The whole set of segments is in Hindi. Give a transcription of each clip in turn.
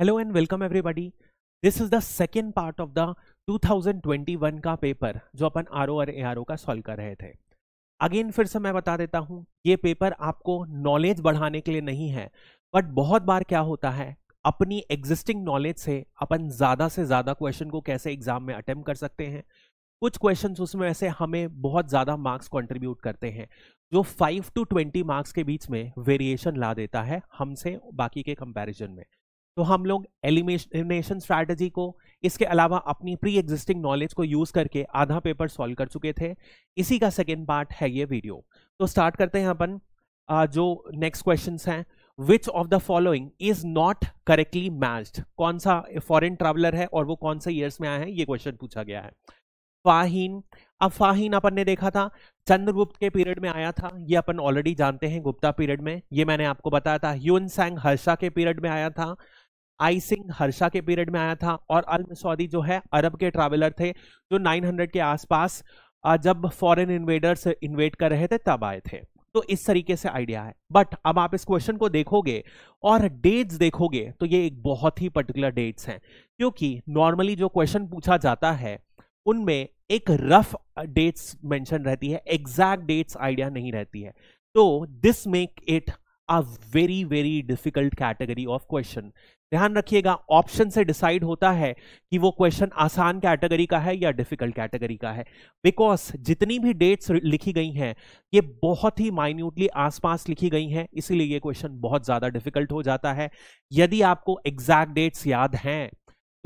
Hello and welcome everybody this is the second part of the 2021 का पेपर जो अपन आर और ए का सॉल्व कर रहे थे अगेन फिर से मैं बता देता हूँ ये पेपर आपको नॉलेज बढ़ाने के लिए नहीं है बट बहुत बार क्या होता है अपनी एग्जिस्टिंग नॉलेज से अपन ज़्यादा से ज़्यादा क्वेश्चन को कैसे एग्जाम में अटेम्प कर सकते हैं कुछ क्वेश्चन उसमें ऐसे हमें बहुत ज़्यादा मार्क्स कॉन्ट्रीब्यूट करते हैं जो फाइव टू ट्वेंटी मार्क्स के बीच में वेरिएशन ला देता है हमसे बाकी के कंपेरिजन में तो हम लोग एलिमिनेशन स्ट्रैटेजी को इसके अलावा अपनी प्री एग्जिस्टिंग नॉलेज को यूज़ करके आधा पेपर सॉल्व कर चुके थे इसी का सेकेंड पार्ट है ये वीडियो तो स्टार्ट करते हैं अपन जो नेक्स्ट क्वेश्चन हैं which of the following is not correctly matched कौन सा फॉरेन ट्रेवलर है और वो कौन से ईयर्स में आया है ये क्वेश्चन पूछा गया है फाहीन अब फाहीन अपन ने देखा था चंद्रगुप्त के पीरियड में आया था ये अपन ऑलरेडी जानते हैं गुप्ता पीरियड में ये मैंने आपको बताया था ह्यून सैंग हर्षा के पीरियड में आया था आई सिंह हर्षा के पीरियड में आया था और अल मसौदी जो है अरब के ट्रैवलर थे जो 900 के आसपास जब फॉरेन इन्वेडर्स इन्वेड कर रहे थे तब आए थे तो इस तरीके से आइडिया है बट अब आप इस क्वेश्चन को देखोगे और डेट्स देखोगे तो ये एक बहुत ही पर्टिकुलर डेट्स हैं क्योंकि नॉर्मली जो क्वेश्चन पूछा जाता है उनमें एक रफ डेट्स मेंशन रहती है एग्जैक्ट डेट्स आइडिया नहीं रहती है तो this make it a very very difficult category of question ध्यान रखिएगा ऑप्शन से डिसाइड होता है कि वो क्वेश्चन आसान कैटेगरी का है या डिफिकल्ट कैटेगरी का है बिकॉज जितनी भी डेट्स लिखी गई हैं ये बहुत ही माइन्यूटली आसपास लिखी गई हैं इसीलिए ये क्वेश्चन बहुत ज़्यादा डिफिकल्ट हो जाता है यदि आपको एग्जैक्ट डेट्स याद हैं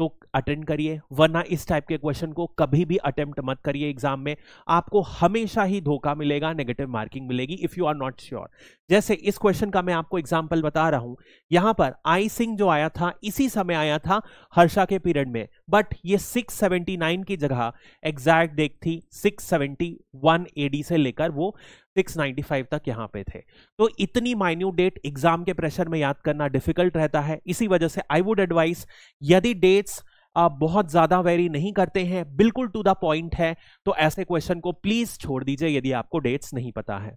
तो अटेंड करिए वरना इस टाइप के क्वेश्चन को कभी भी अटेम्प्ट मत करिए एग्जाम में आपको हमेशा ही धोखा मिलेगा नेगेटिव मार्किंग मिलेगी if you are not sure जैसे इस क्वेश्चन का मैं आपको एग्जाम्पल बता रहा हूं यहां पर आई सिंह जो आया था इसी समय आया था हर्षा के पीरियड में बट ये 679 की जगह एग्जैक्ट डेट थी 671 एडी से लेकर वो 695 तक यहाँ पे थे तो इतनी माइन्यूट डेट एग्जाम के प्रेशर में याद करना डिफिकल्ट रहता है इसी वजह से आई वुड एडवाइस यदि डेट्स आप बहुत ज़्यादा वेरी नहीं करते हैं बिल्कुल टू द पॉइंट है तो ऐसे क्वेश्चन को प्लीज़ छोड़ दीजिए यदि आपको डेट्स नहीं पता है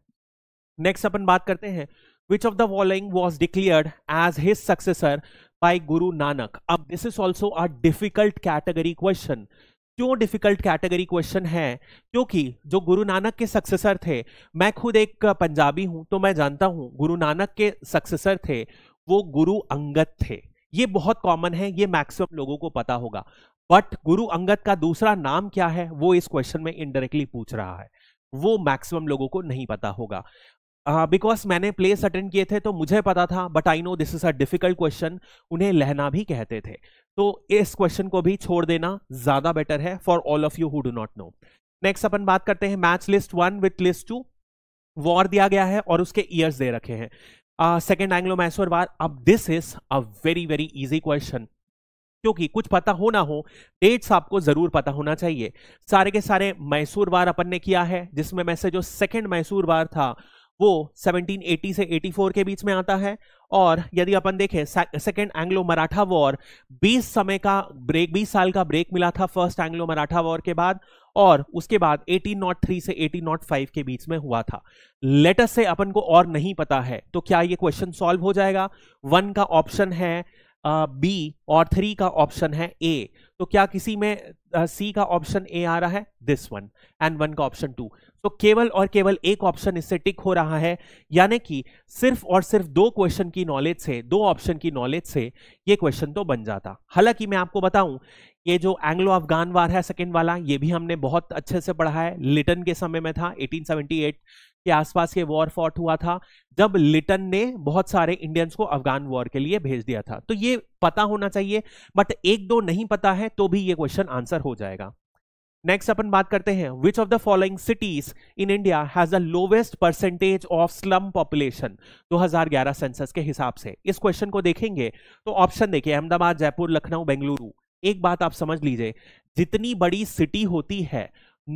नेक्स्ट अपन बात करते हैं which of the following was declared as his successor by Guru Nanak अब this is also a difficult category question क्यों डिफिकल्ट कैटेगरी क्वेश्चन है क्योंकि जो गुरु नानक के सक्सेसर थे मैं खुद एक पंजाबी हूं तो मैं जानता हूं गुरु नानक के सक्सेसर थे वो गुरु अंगद थे ये बहुत कॉमन है ये मैक्सिमम लोगों को पता होगा बट गुरु अंगद का दूसरा नाम क्या है वो इस क्वेश्चन में इनडायरेक्टली पूछ रहा है वो मैक्सिमम लोगों को नहीं पता होगा बिकॉज uh, मैंने प्लेस अटेंड किए थे तो मुझे पता था but I know this is a difficult question उन्हें लहना भी कहते थे तो इस क्वेश्चन को भी छोड़ देना ज्यादा बेटर है for all of you who do not know next अपन बात करते हैं match list one with list two war दिया गया है और उसके ईयर्स दे रखे हैं सेकेंड एंग्लो मैसूर वार अब this is a very very easy question क्योंकि कुछ पता हो ना हो डेट्स आपको जरूर पता होना चाहिए सारे के सारे मैसूर वार अपन ने किया है जिसमें में से जो सेकंड मैसूर वार था वो 1780 से 84 के बीच में आता है और यदि अपन देखें सेकेंड एंग्लो मराठा वॉर 20 समय का ब्रेक 20 साल का ब्रेक मिला था फर्स्ट एंग्लो मराठा वॉर के बाद और उसके बाद 1803 से 1805 के बीच में हुआ था लेटस से अपन को और नहीं पता है तो क्या ये क्वेश्चन सॉल्व हो जाएगा वन का ऑप्शन है बी और थ्री का ऑप्शन है ए तो क्या किसी में सी का ऑप्शन ए आ रहा है दिस वन एंड वन का ऑप्शन टू तो केवल और केवल एक ऑप्शन इससे टिक हो रहा है यानी कि सिर्फ और सिर्फ दो क्वेश्चन की नॉलेज से दो ऑप्शन की नॉलेज से ये क्वेश्चन तो बन जाता हालांकि मैं आपको बताऊं ये जो एंग्लो अफगान वार है सेकेंड वाला ये भी हमने बहुत अच्छे से पढ़ा है लिटन के समय में था 1878 के आसपास के वॉर फॉट हुआ था जब लिटन ने बहुत सारे इंडियंस को अफगान वॉर के लिए भेज दिया था तो ये पता होना चाहिए बट एक दो नहीं पता है तो भी ये क्वेश्चन आंसर हो जाएगा नेक्स्ट अपन बात करते हैं which of the following cities in India has the lowest percentage of slum population 2011 census के हिसाब से इस क्वेश्चन को देखेंगे तो ऑप्शन देखिए अहमदाबाद जयपुर लखनऊ बेंगलुरु एक बात आप समझ लीजिए जितनी बड़ी सिटी होती है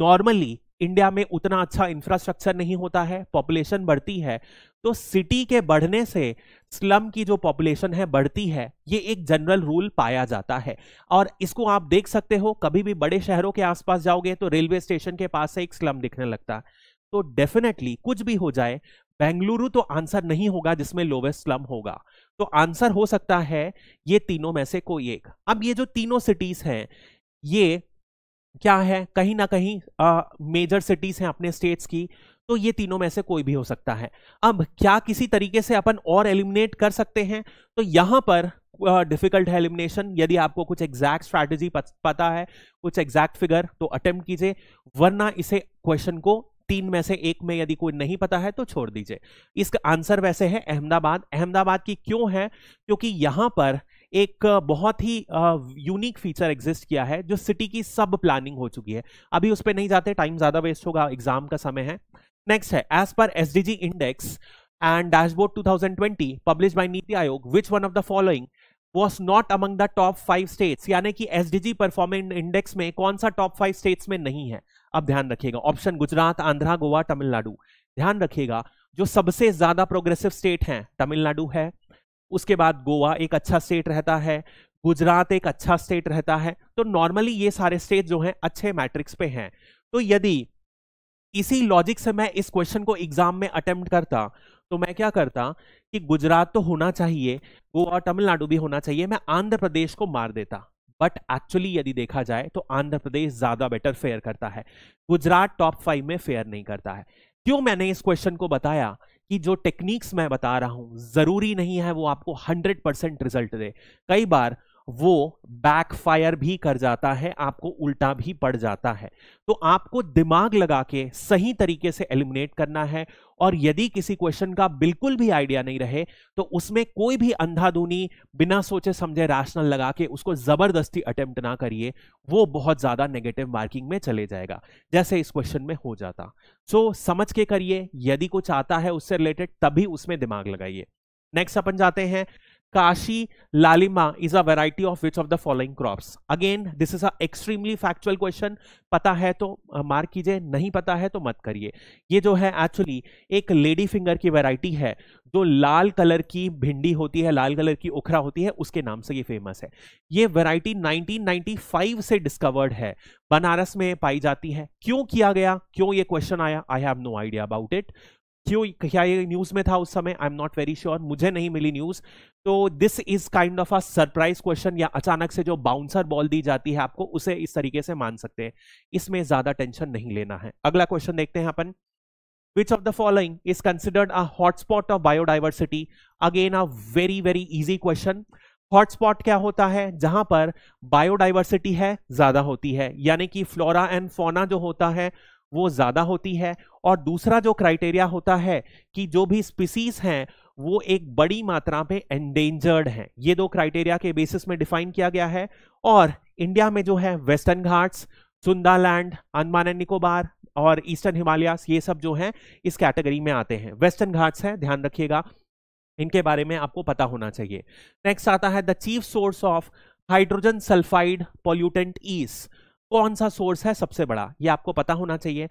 नॉर्मली इंडिया में उतना अच्छा इंफ्रास्ट्रक्चर नहीं होता है पॉपुलेशन बढ़ती है तो सिटी के बढ़ने से स्लम की जो पॉपुलेशन है बढ़ती है ये एक जनरल रूल पाया जाता है और इसको आप देख सकते हो कभी भी बड़े शहरों के आसपास जाओगे तो रेलवे स्टेशन के पास से एक स्लम दिखने लगता है तो डेफिनेटली कुछ भी हो जाए बेंगलुरु तो आंसर नहीं होगा जिसमें लोवेस्ट स्लम होगा तो आंसर हो सकता है ये तीनों में से कोई एक अब ये जो तीनों सिटीज हैं ये क्या है कहीं ना कहीं मेजर सिटीज हैं अपने स्टेट्स की तो ये तीनों में से कोई भी हो सकता है अब क्या किसी तरीके से अपन और एलिमिनेट कर सकते हैं तो यहां पर डिफिकल्ट है एलिमिनेशन यदि आपको कुछ एग्जैक्ट स्ट्रैटेजी पता है कुछ एग्जैक्ट फिगर तो अटेम्प्ट कीजिए वरना इसे क्वेश्चन को तीन में से एक में यदि कोई नहीं पता है तो छोड़ दीजिए इसका आंसर वैसे है अहमदाबाद अहमदाबाद की क्यों है क्योंकि यहां पर एक बहुत ही यूनिक फीचर एग्जिस्ट किया है जो सिटी की सब प्लानिंग हो चुकी है अभी उस पर नहीं जाते टाइम ज़्यादा वेस्ट होगा एग्जाम का समय है नेक्स्ट है as per S index and dashboard 2020 publish by NITI Aayog which one of the following was not among the top five states यानी कि S D G performing index में कौन सा टॉप फाइव स्टेट्स में नहीं है अब ध्यान रखिएगा ऑप्शन गुजरात आंध्रा गोवा तमिलनाडु ध्यान रखिएगा जो सबसे ज्यादा प्रोग्रेसिव स्टेट हैं तमिलनाडु है उसके बाद गोवा एक अच्छा स्टेट रहता है गुजरात एक अच्छा स्टेट रहता है तो नॉर्मली ये सारे स्टेट जो हैं अच्छे मैट्रिक्स पे हैं तो यदि इसी लॉजिक से मैं इस क्वेश्चन को एग्जाम में अटेम्प्ट करता तो मैं क्या करता कि गुजरात तो होना चाहिए गोवा तमिलनाडु भी होना चाहिए मैं आंध्र प्रदेश को मार देता बट एक्चुअली यदि देखा जाए तो आंध्र प्रदेश ज्यादा बेटर फेयर करता है गुजरात टॉप फाइव में फेयर नहीं करता है क्यों मैंने इस क्वेश्चन को बताया कि जो टेक्निक्स मैं बता रहा हूं जरूरी नहीं है वो आपको 100 परसेंट रिजल्ट दे कई बार वो बैकफायर भी कर जाता है आपको उल्टा भी पड़ जाता है तो आपको दिमाग लगा के सही तरीके से एलिमिनेट करना है और यदि किसी क्वेश्चन का बिल्कुल भी आइडिया नहीं रहे तो उसमें कोई भी अंधाधुनी बिना सोचे समझे रैशनल लगा के उसको जबरदस्ती अटेम्प्ट ना करिए वो बहुत ज्यादा नेगेटिव मार्किंग में चले जाएगा जैसे इस क्वेश्चन में हो जाता सो समझ के करिए यदि कुछ आता है उससे रिलेटेड तभी उसमें दिमाग लगाइए नेक्स्ट अपन जाते हैं Kashi lalima is a variety of which of the following crops? Again, this is a extremely factual question. पता है तो मार्क कीजिए नहीं पता है तो मत करिए ये जो है एक्चुअली एक लेडी फिंगर की वैरायटी है जो लाल कलर की भिंडी होती है लाल कलर की उखरा होती है उसके नाम से ये फेमस है ये वैरायटी 1995 से डिस्कवर्ड है बनारस में पाई जाती है क्यों किया गया क्यों ये क्वेश्चन आया I have no idea about it क्यों क्या ये न्यूज में था उस समय I am not very sure मुझे नहीं मिली न्यूज तो this is kind of a surprise question या अचानक से जो बाउंसर बॉल दी जाती है आपको उसे इस तरीके से मान सकते हैं इसमें ज्यादा टेंशन नहीं लेना है अगला क्वेश्चन देखते हैं अपन which of the following is considered a hotspot of biodiversity again a very very easy question hotspot क्या होता है जहां पर बायोडाइवर्सिटी है ज्यादा होती है यानी कि फ्लोरा एंड फोना जो होता है वो ज़्यादा होती है और दूसरा जो क्राइटेरिया होता है कि जो भी स्पीसीज हैं वो एक बड़ी मात्रा में एंडेंजर्ड हैं ये दो क्राइटेरिया के बेसिस में डिफाइन किया गया है और इंडिया में जो है western Ghats Sundaland Andaman and Nicobar और ईस्टर्न हिमालयास ये सब जो हैं इस कैटेगरी में आते हैं वेस्टर्न घाट्स हैं ध्यान रखिएगा इनके बारे में आपको पता होना चाहिए नेक्स्ट आता है the chief source of hydrogen sulphide pollutant is कौन सा सोर्स है सबसे बड़ा ये आपको पता होना चाहिए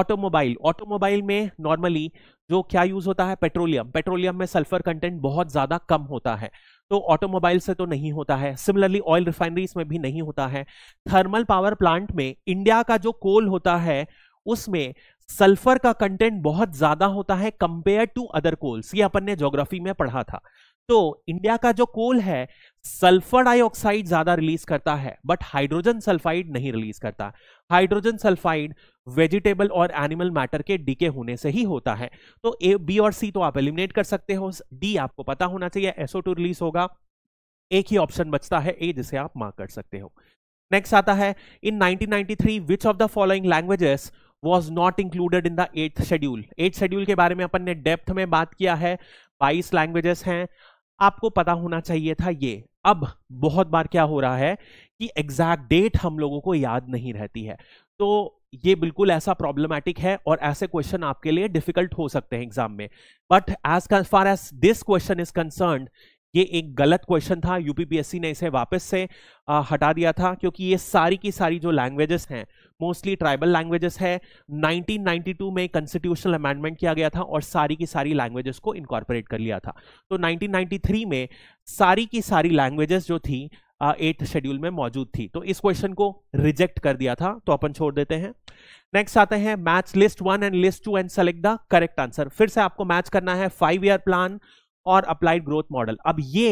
ऑटोमोबाइल ऑटोमोबाइल में नॉर्मली जो क्या यूज होता है पेट्रोलियम पेट्रोलियम में सल्फर कंटेंट बहुत ज़्यादा कम होता है तो ऑटोमोबाइल से तो नहीं होता है सिमिलरली ऑयल रिफाइनरीज में भी नहीं होता है थर्मल पावर प्लांट में इंडिया का जो कोल होता है उसमें सल्फर का कंटेंट बहुत ज्यादा होता है कंपेयर टू अदर कोल्स ये अपन ने ज्योग्राफी में पढ़ा था तो इंडिया का जो कोल है सल्फर डाइऑक्साइड ज्यादा रिलीज करता है बट हाइड्रोजन सल्फाइड नहीं रिलीज करता हाइड्रोजन सल्फाइड वेजिटेबल और एनिमल मैटर के डीके होने से ही होता है तो ए बी और सी तो आप एलिमिनेट कर सकते हो डी आपको पता होना चाहिए एसओ टू रिलीज होगा एक ही ऑप्शन बचता है ए जिसे आप मार्क कर सकते हो नेक्स्ट आता है in 1993 which of the following languages was not included in the eighth schedule eighth schedule के बारे में अपन ने डेप्थ में बात किया है बाईस लैंग्वेजेस हैं आपको पता होना चाहिए था ये अब बहुत बार क्या हो रहा है कि एग्जैक्ट डेट हम लोगों को याद नहीं रहती है तो ये बिल्कुल ऐसा प्रॉब्लमेटिक है और ऐसे क्वेश्चन आपके लिए डिफिकल्ट हो सकते हैं एग्जाम में but as far as this question is concern ये एक गलत क्वेश्चन था यूपीपीएससी ने इसे वापस से आ, हटा दिया था क्योंकि ये सारी की सारी जो लैंग्वेजेस हैं मोस्टली ट्राइबल लैंग्वेजेस है 1992 में कॉन्स्टिट्यूशनल अमेंडमेंट किया गया था और सारी की सारी लैंग्वेजेस को इनकॉर्पोरेट कर लिया था तो 1993 में सारी की सारी लैंग्वेजेस जो थी एट्थ शेड्यूल में मौजूद थी तो इस क्वेश्चन को रिजेक्ट कर दिया था तो अपन छोड़ देते हैं नेक्स्ट आते हैं match list one and list two and select the correct answer फिर से आपको मैच करना है फाइव ईयर प्लान और अप्लाइड ग्रोथ मॉडल अब ये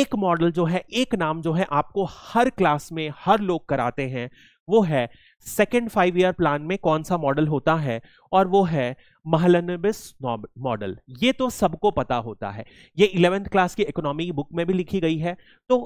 एक मॉडल जो है एक नाम जो है आपको हर क्लास में हर लोग कराते हैं वो है सेकेंड फाइव ईयर प्लान में कौन सा मॉडल होता है और वो है महलनबिस मॉडल ये तो सबको पता होता है ये इलेवेंथ क्लास की इकोनॉमी बुक में भी लिखी गई है तो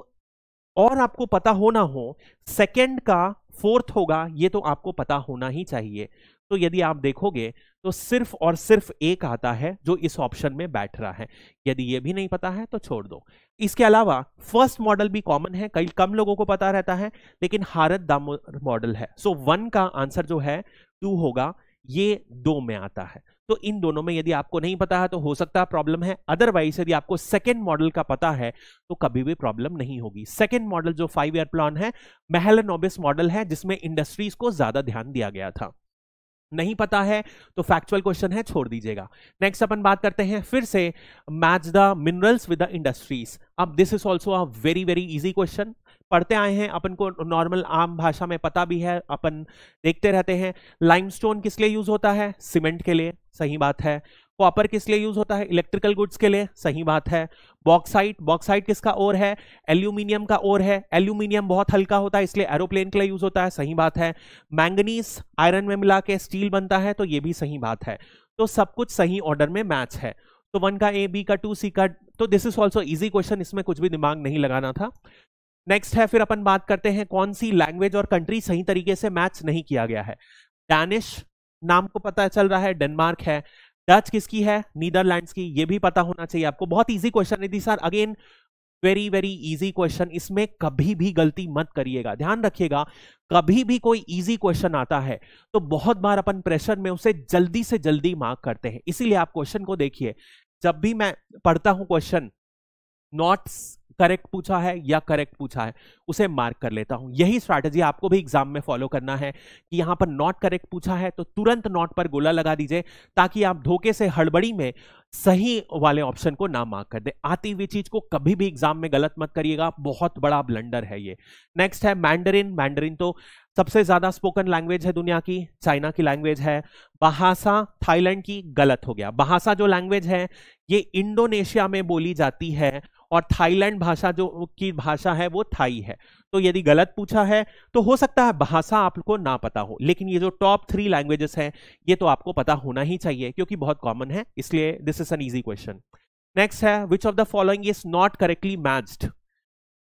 और आपको पता होना हो सेकेंड का फोर्थ होगा ये तो आपको पता होना ही चाहिए तो यदि आप देखोगे तो सिर्फ और सिर्फ एक आता है जो इस ऑप्शन में बैठ रहा है यदि यह भी नहीं पता है तो छोड़ दो इसके अलावा फर्स्ट मॉडल भी कॉमन है कई कम लोगों को पता रहता है लेकिन हारत दामोर मॉडल है सो so, वन का आंसर जो है टू होगा ये दो में आता है तो इन दोनों में यदि आपको नहीं पता है तो हो सकता है प्रॉब्लम है अदरवाइज यदि आपको सेकेंड मॉडल का पता है तो कभी भी प्रॉब्लम नहीं होगी सेकेंड मॉडल जो फाइव ईयर प्लान है महल नोबिस मॉडल है जिसमें इंडस्ट्रीज को ज्यादा ध्यान दिया गया था नहीं पता है तो फैक्चुअल क्वेश्चन है छोड़ दीजिएगा नेक्स्ट अपन बात करते हैं फिर से match the minerals with the industries अब this is also a very very easy question पढ़ते आए हैं अपन को नॉर्मल आम भाषा में पता भी है अपन देखते रहते हैं लाइमस्टोन किस लिए यूज होता है सीमेंट के लिए सही बात है कॉपर किस लिए यूज होता है इलेक्ट्रिकल गुड्स के लिए सही बात है बॉक्साइट बॉक्साइट किसका ओर है एल्यूमिनियम का ओर है एल्यूमिनियम बहुत हल्का होता है इसलिए एरोप्लेन के लिए यूज होता है सही बात है मैंगनीस आयरन में मिला के स्टील बनता है तो ये भी सही बात है तो सब कुछ सही ऑर्डर में मैच है तो वन का ए बी का टू सी का तो this is also easy question इसमें कुछ भी दिमाग नहीं लगाना था नेक्स्ट है फिर अपन बात करते हैं कौन सी लैंग्वेज और कंट्री सही तरीके से मैच नहीं किया गया है डैनिश नाम को पता चल रहा है डेनमार्क है डच किसकी है नीदरलैंड्स की ये भी पता होना चाहिए आपको बहुत इजी क्वेश्चन है sir again very very easy question इसमें कभी भी गलती मत करिएगा ध्यान रखिएगा कभी भी कोई इजी क्वेश्चन आता है तो बहुत बार अपन प्रेशर में उसे जल्दी से जल्दी मार्क करते हैं इसीलिए आप क्वेश्चन को देखिए जब भी मैं पढ़ता हूं क्वेश्चन नॉट करेक्ट पूछा है या करेक्ट पूछा है उसे मार्क कर लेता हूं यही स्ट्रैटेजी आपको भी एग्जाम में फॉलो करना है कि यहां पर नॉट करेक्ट पूछा है तो तुरंत नॉट पर गोला लगा दीजिए ताकि आप धोखे से हड़बड़ी में सही वाले ऑप्शन को ना मार्क कर दे आती हुई चीज को कभी भी एग्जाम में गलत मत करिएगा बहुत बड़ा ब्लंडर है ये नेक्स्ट है मैंडरिन मैंडरिन तो सबसे ज्यादा स्पोकन लैंग्वेज है दुनिया की चाइना की लैंग्वेज है बहासा थाईलैंड की गलत हो गया बहासा जो लैंग्वेज है ये इंडोनेशिया में बोली जाती है और थाईलैंड भाषा जो की भाषा है वो थाई है तो यदि गलत पूछा है तो हो सकता है भाषा आपको ना पता हो लेकिन ये जो टॉप थ्री लैंग्वेजेस हैं ये तो आपको पता होना ही चाहिए क्योंकि बहुत कॉमन है इसलिए this is an easy question next है which of the following is not correctly matched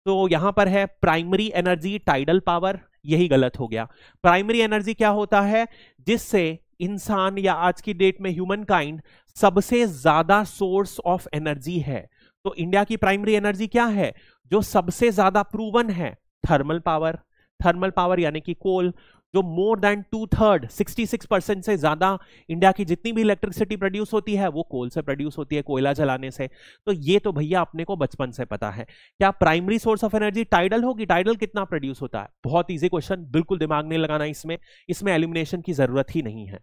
तो यहां पर है प्राइमरी एनर्जी टाइडल पावर यही गलत हो गया प्राइमरी एनर्जी क्या होता है जिससे इंसान या आज की डेट में ह्यूमन काइंड सबसे ज्यादा सोर्स ऑफ एनर्जी है तो इंडिया की प्राइमरी एनर्जी क्या है जो सबसे ज्यादा प्रूवन है थर्मल पावर थर्मल पावर यानी कि कोल जो more than two third 66 percent से ज्यादा इंडिया की जितनी भी इलेक्ट्रिसिटी प्रोड्यूस होती है वो कोल से प्रोड्यूस होती है कोयला जलाने से तो ये तो भैया अपने को बचपन से पता है क्या primary source of energy tidal होगी टाइडल कितना प्रोड्यूस होता है बहुत ईजी क्वेश्चन बिल्कुल दिमाग नहीं लगाना इसमें इसमें एलिमिनेशन की जरूरत ही नहीं है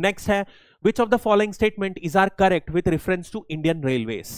नेक्स्ट है which of the following statement is are correct with reference to Indian railways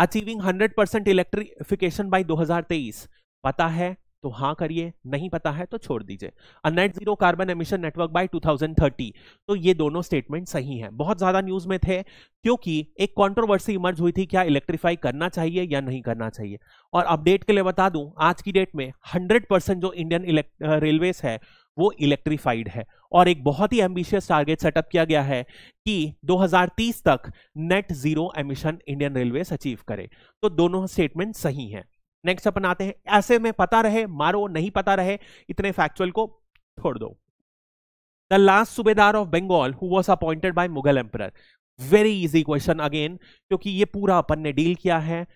achieving 100 percent electrification by 2023 पता है तो हाँ करिए नहीं पता है तो छोड़ दीजिए a net zero carbon emission network by 2030 तो ये दोनों स्टेटमेंट सही हैं बहुत ज़्यादा न्यूज़ में थे क्योंकि एक कंट्रोवर्सी इमर्ज हुई थी क्या इलेक्ट्रीफाई करना चाहिए या नहीं करना चाहिए और अपडेट के लिए बता दूं आज की डेट में 100 परसेंट जो इंडियन रेलवेज uh, है वो इलेक्ट्रीफाइड है और एक बहुत ही एम्बिशियस टारगेट सेटअप किया गया है कि 2030 तक net zero emission Indian railway achieve करे तो दोनों स्टेटमेंट सही हैं नेक्स्ट अपन आते हैं ऐसे में पता रहे मारो नहीं पता रहे इतने फैक्चुअल को छोड़ दो the last subedar of Bengal who was appointed by Mughal emperor very easy question again क्योंकि ये पूरा अपन ने डील किया है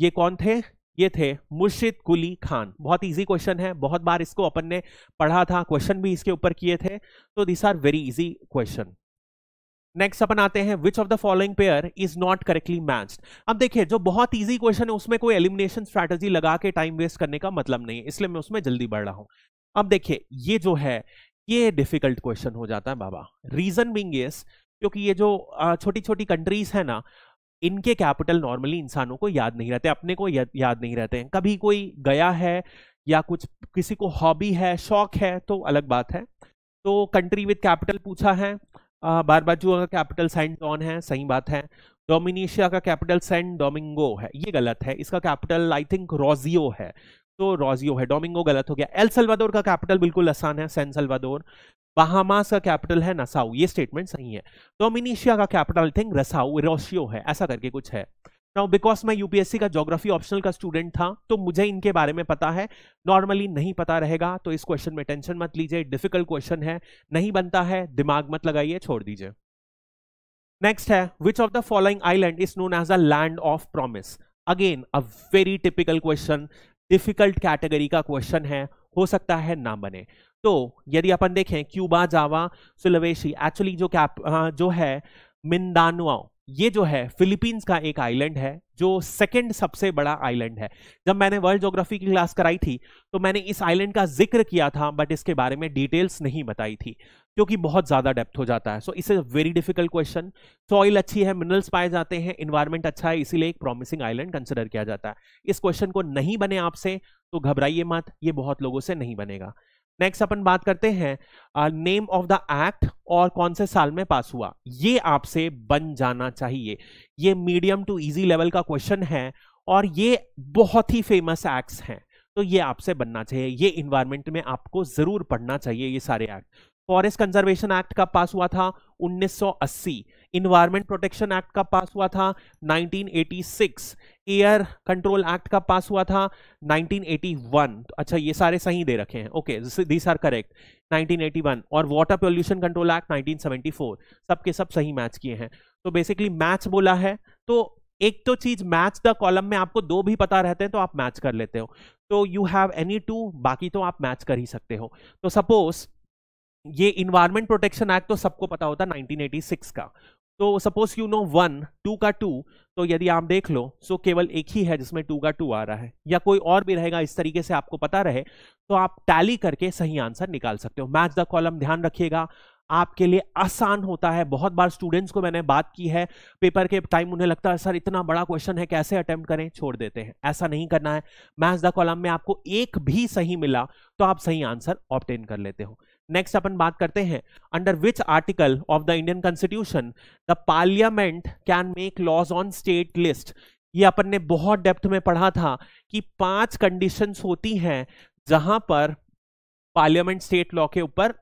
ये कौन थे ये थे मुर्शिद कुली खान बहुत इजी क्वेश्चन है बहुत बार इसको अपन ने पढ़ा था क्वेश्चन भी इसके ऊपर किए थे तो this are very easy question next अपन आते हैं which of the following pair is not correctly matched अब देखिए जो बहुत इजी क्वेश्चन है उसमें कोई एलिमिनेशन स्ट्रैटेजी लगा के टाइम वेस्ट करने का मतलब नहीं है इसलिए मैं उसमें जल्दी बढ़ रहा हूं अब देखिए ये जो है ये डिफिकल्ट क्वेश्चन हो जाता है बाबा रीजन बिंग क्योंकि ये जो छोटी छोटी कंट्रीज है ना इनके कैपिटल नॉर्मली इंसानों को याद नहीं रहते अपने को याद नहीं रहते हैं कभी कोई गया है या कुछ किसी को हॉबी है शौक है तो अलग बात है तो कंट्री विद कैपिटल पूछा है बार बार जो कैपिटल सेंट जॉन है सही बात है डोमिनेशिया का कैपिटल सेंट डोमिंगो है ये गलत है इसका कैपिटल आई थिंक रोजियो है तो रॉजियो है डोमिंगो गलत हो गया एल सलवादोर का कैपिटल बिल्कुल आसान है सैन सलवादोर बहामास का कैपिटल है नसाऊ ये स्टेटमेंट सही है डोमिनिशिया तो का कैपिटल आई थिंक रसाऊ रोशियो है ऐसा करके कुछ है नाउ बिकॉज मैं यूपीएससी का जोग्राफी ऑप्शनल का स्टूडेंट था तो मुझे इनके बारे में पता है नॉर्मली नहीं पता रहेगा तो इस क्वेश्चन में टेंशन मत लीजिए डिफिकल्ट क्वेश्चन है नहीं बनता है दिमाग मत लगाइए छोड़ दीजिए नेक्स्ट है which of the following island is known as a land of promise again a very typical question difficult category का क्वेश्चन है हो सकता है ना बने तो यदि अपन देखें क्यूबा जावा सुलवेशी एक्चुअली जो कैप हाँ, जो है मिंदानुआ ये जो है फिलीपींस का एक आइलैंड है जो सेकंड सबसे बड़ा आइलैंड है जब मैंने वर्ल्ड जोग्राफी की क्लास कराई थी तो मैंने इस आइलैंड का जिक्र किया था बट इसके बारे में डिटेल्स नहीं बताई थी क्योंकि बहुत ज़्यादा डेप्थ हो जाता है सो इस वेरी डिफिकल्ट क्वेश्चन सॉइल अच्छी है मिनरल्स पाए जाते हैं इन्वायरमेंट अच्छा है इसीलिए एक प्रॉमिसिंग आइलैंड कंसिडर किया जाता है इस क्वेश्चन को नहीं बने आपसे तो घबराइए मत ये बहुत लोगों से नहीं बनेगा नेक्स्ट अपन बात करते हैं नेम ऑफ द एक्ट और कौन से साल में पास हुआ ये आपसे बन जाना चाहिए ये मीडियम टू इजी लेवल का क्वेश्चन है और ये बहुत ही फेमस एक्ट्स हैं तो ये आपसे बनना चाहिए ये इन्वायरमेंट में आपको जरूर पढ़ना चाहिए ये सारे एक्ट फॉरेस्ट कंजर्वेशन एक्ट कब पास हुआ था 1980 इन्वायरमेंट प्रोटेक्शन एक्ट का पास हुआ था 1986 एयर कंट्रोल एक्ट का पास हुआ था 1981 तो अच्छा ये सारे सही दे रखे हैं ओके दिस आर करेक्ट 1981 और वाटर पोल्यूशन कंट्रोल एक्ट 1974 सबके सब सही मैच किए हैं तो बेसिकली मैच बोला है तो एक तो चीज मैच द कॉलम में आपको दो भी पता रहते हैं तो आप मैच कर लेते हो तो यू हैव एनी टू बाकी तो आप मैच कर ही सकते हो तो सपोज ये इन्वायरमेंट प्रोटेक्शन एक्ट तो सबको पता होता 1986 का तो suppose you know one two का टू तो यदि आप देख लो सो केवल एक ही है जिसमें टू का टू आ रहा है या कोई और भी रहेगा इस तरीके से आपको पता रहे तो आप टैली करके सही आंसर निकाल सकते हो मैच द कॉलम ध्यान रखिएगा आपके लिए आसान होता है बहुत बार स्टूडेंट्स को मैंने बात की है पेपर के टाइम उन्हें लगता है सर इतना बड़ा क्वेश्चन है कैसे अटेम्प्ट करें छोड़ देते हैं ऐसा नहीं करना है मैथ्स द कॉलम में आपको एक भी सही मिला तो आप सही आंसर ऑप्टेन कर लेते हो नेक्स्ट अपन बात करते हैं under which article of the Indian constitution the parliament can make laws on state list ये अपन ने बहुत डेप्थ में पढ़ा था कि पांच कंडीशंस होती हैं जहां पर पार्लियामेंट स्टेट लॉ के ऊपर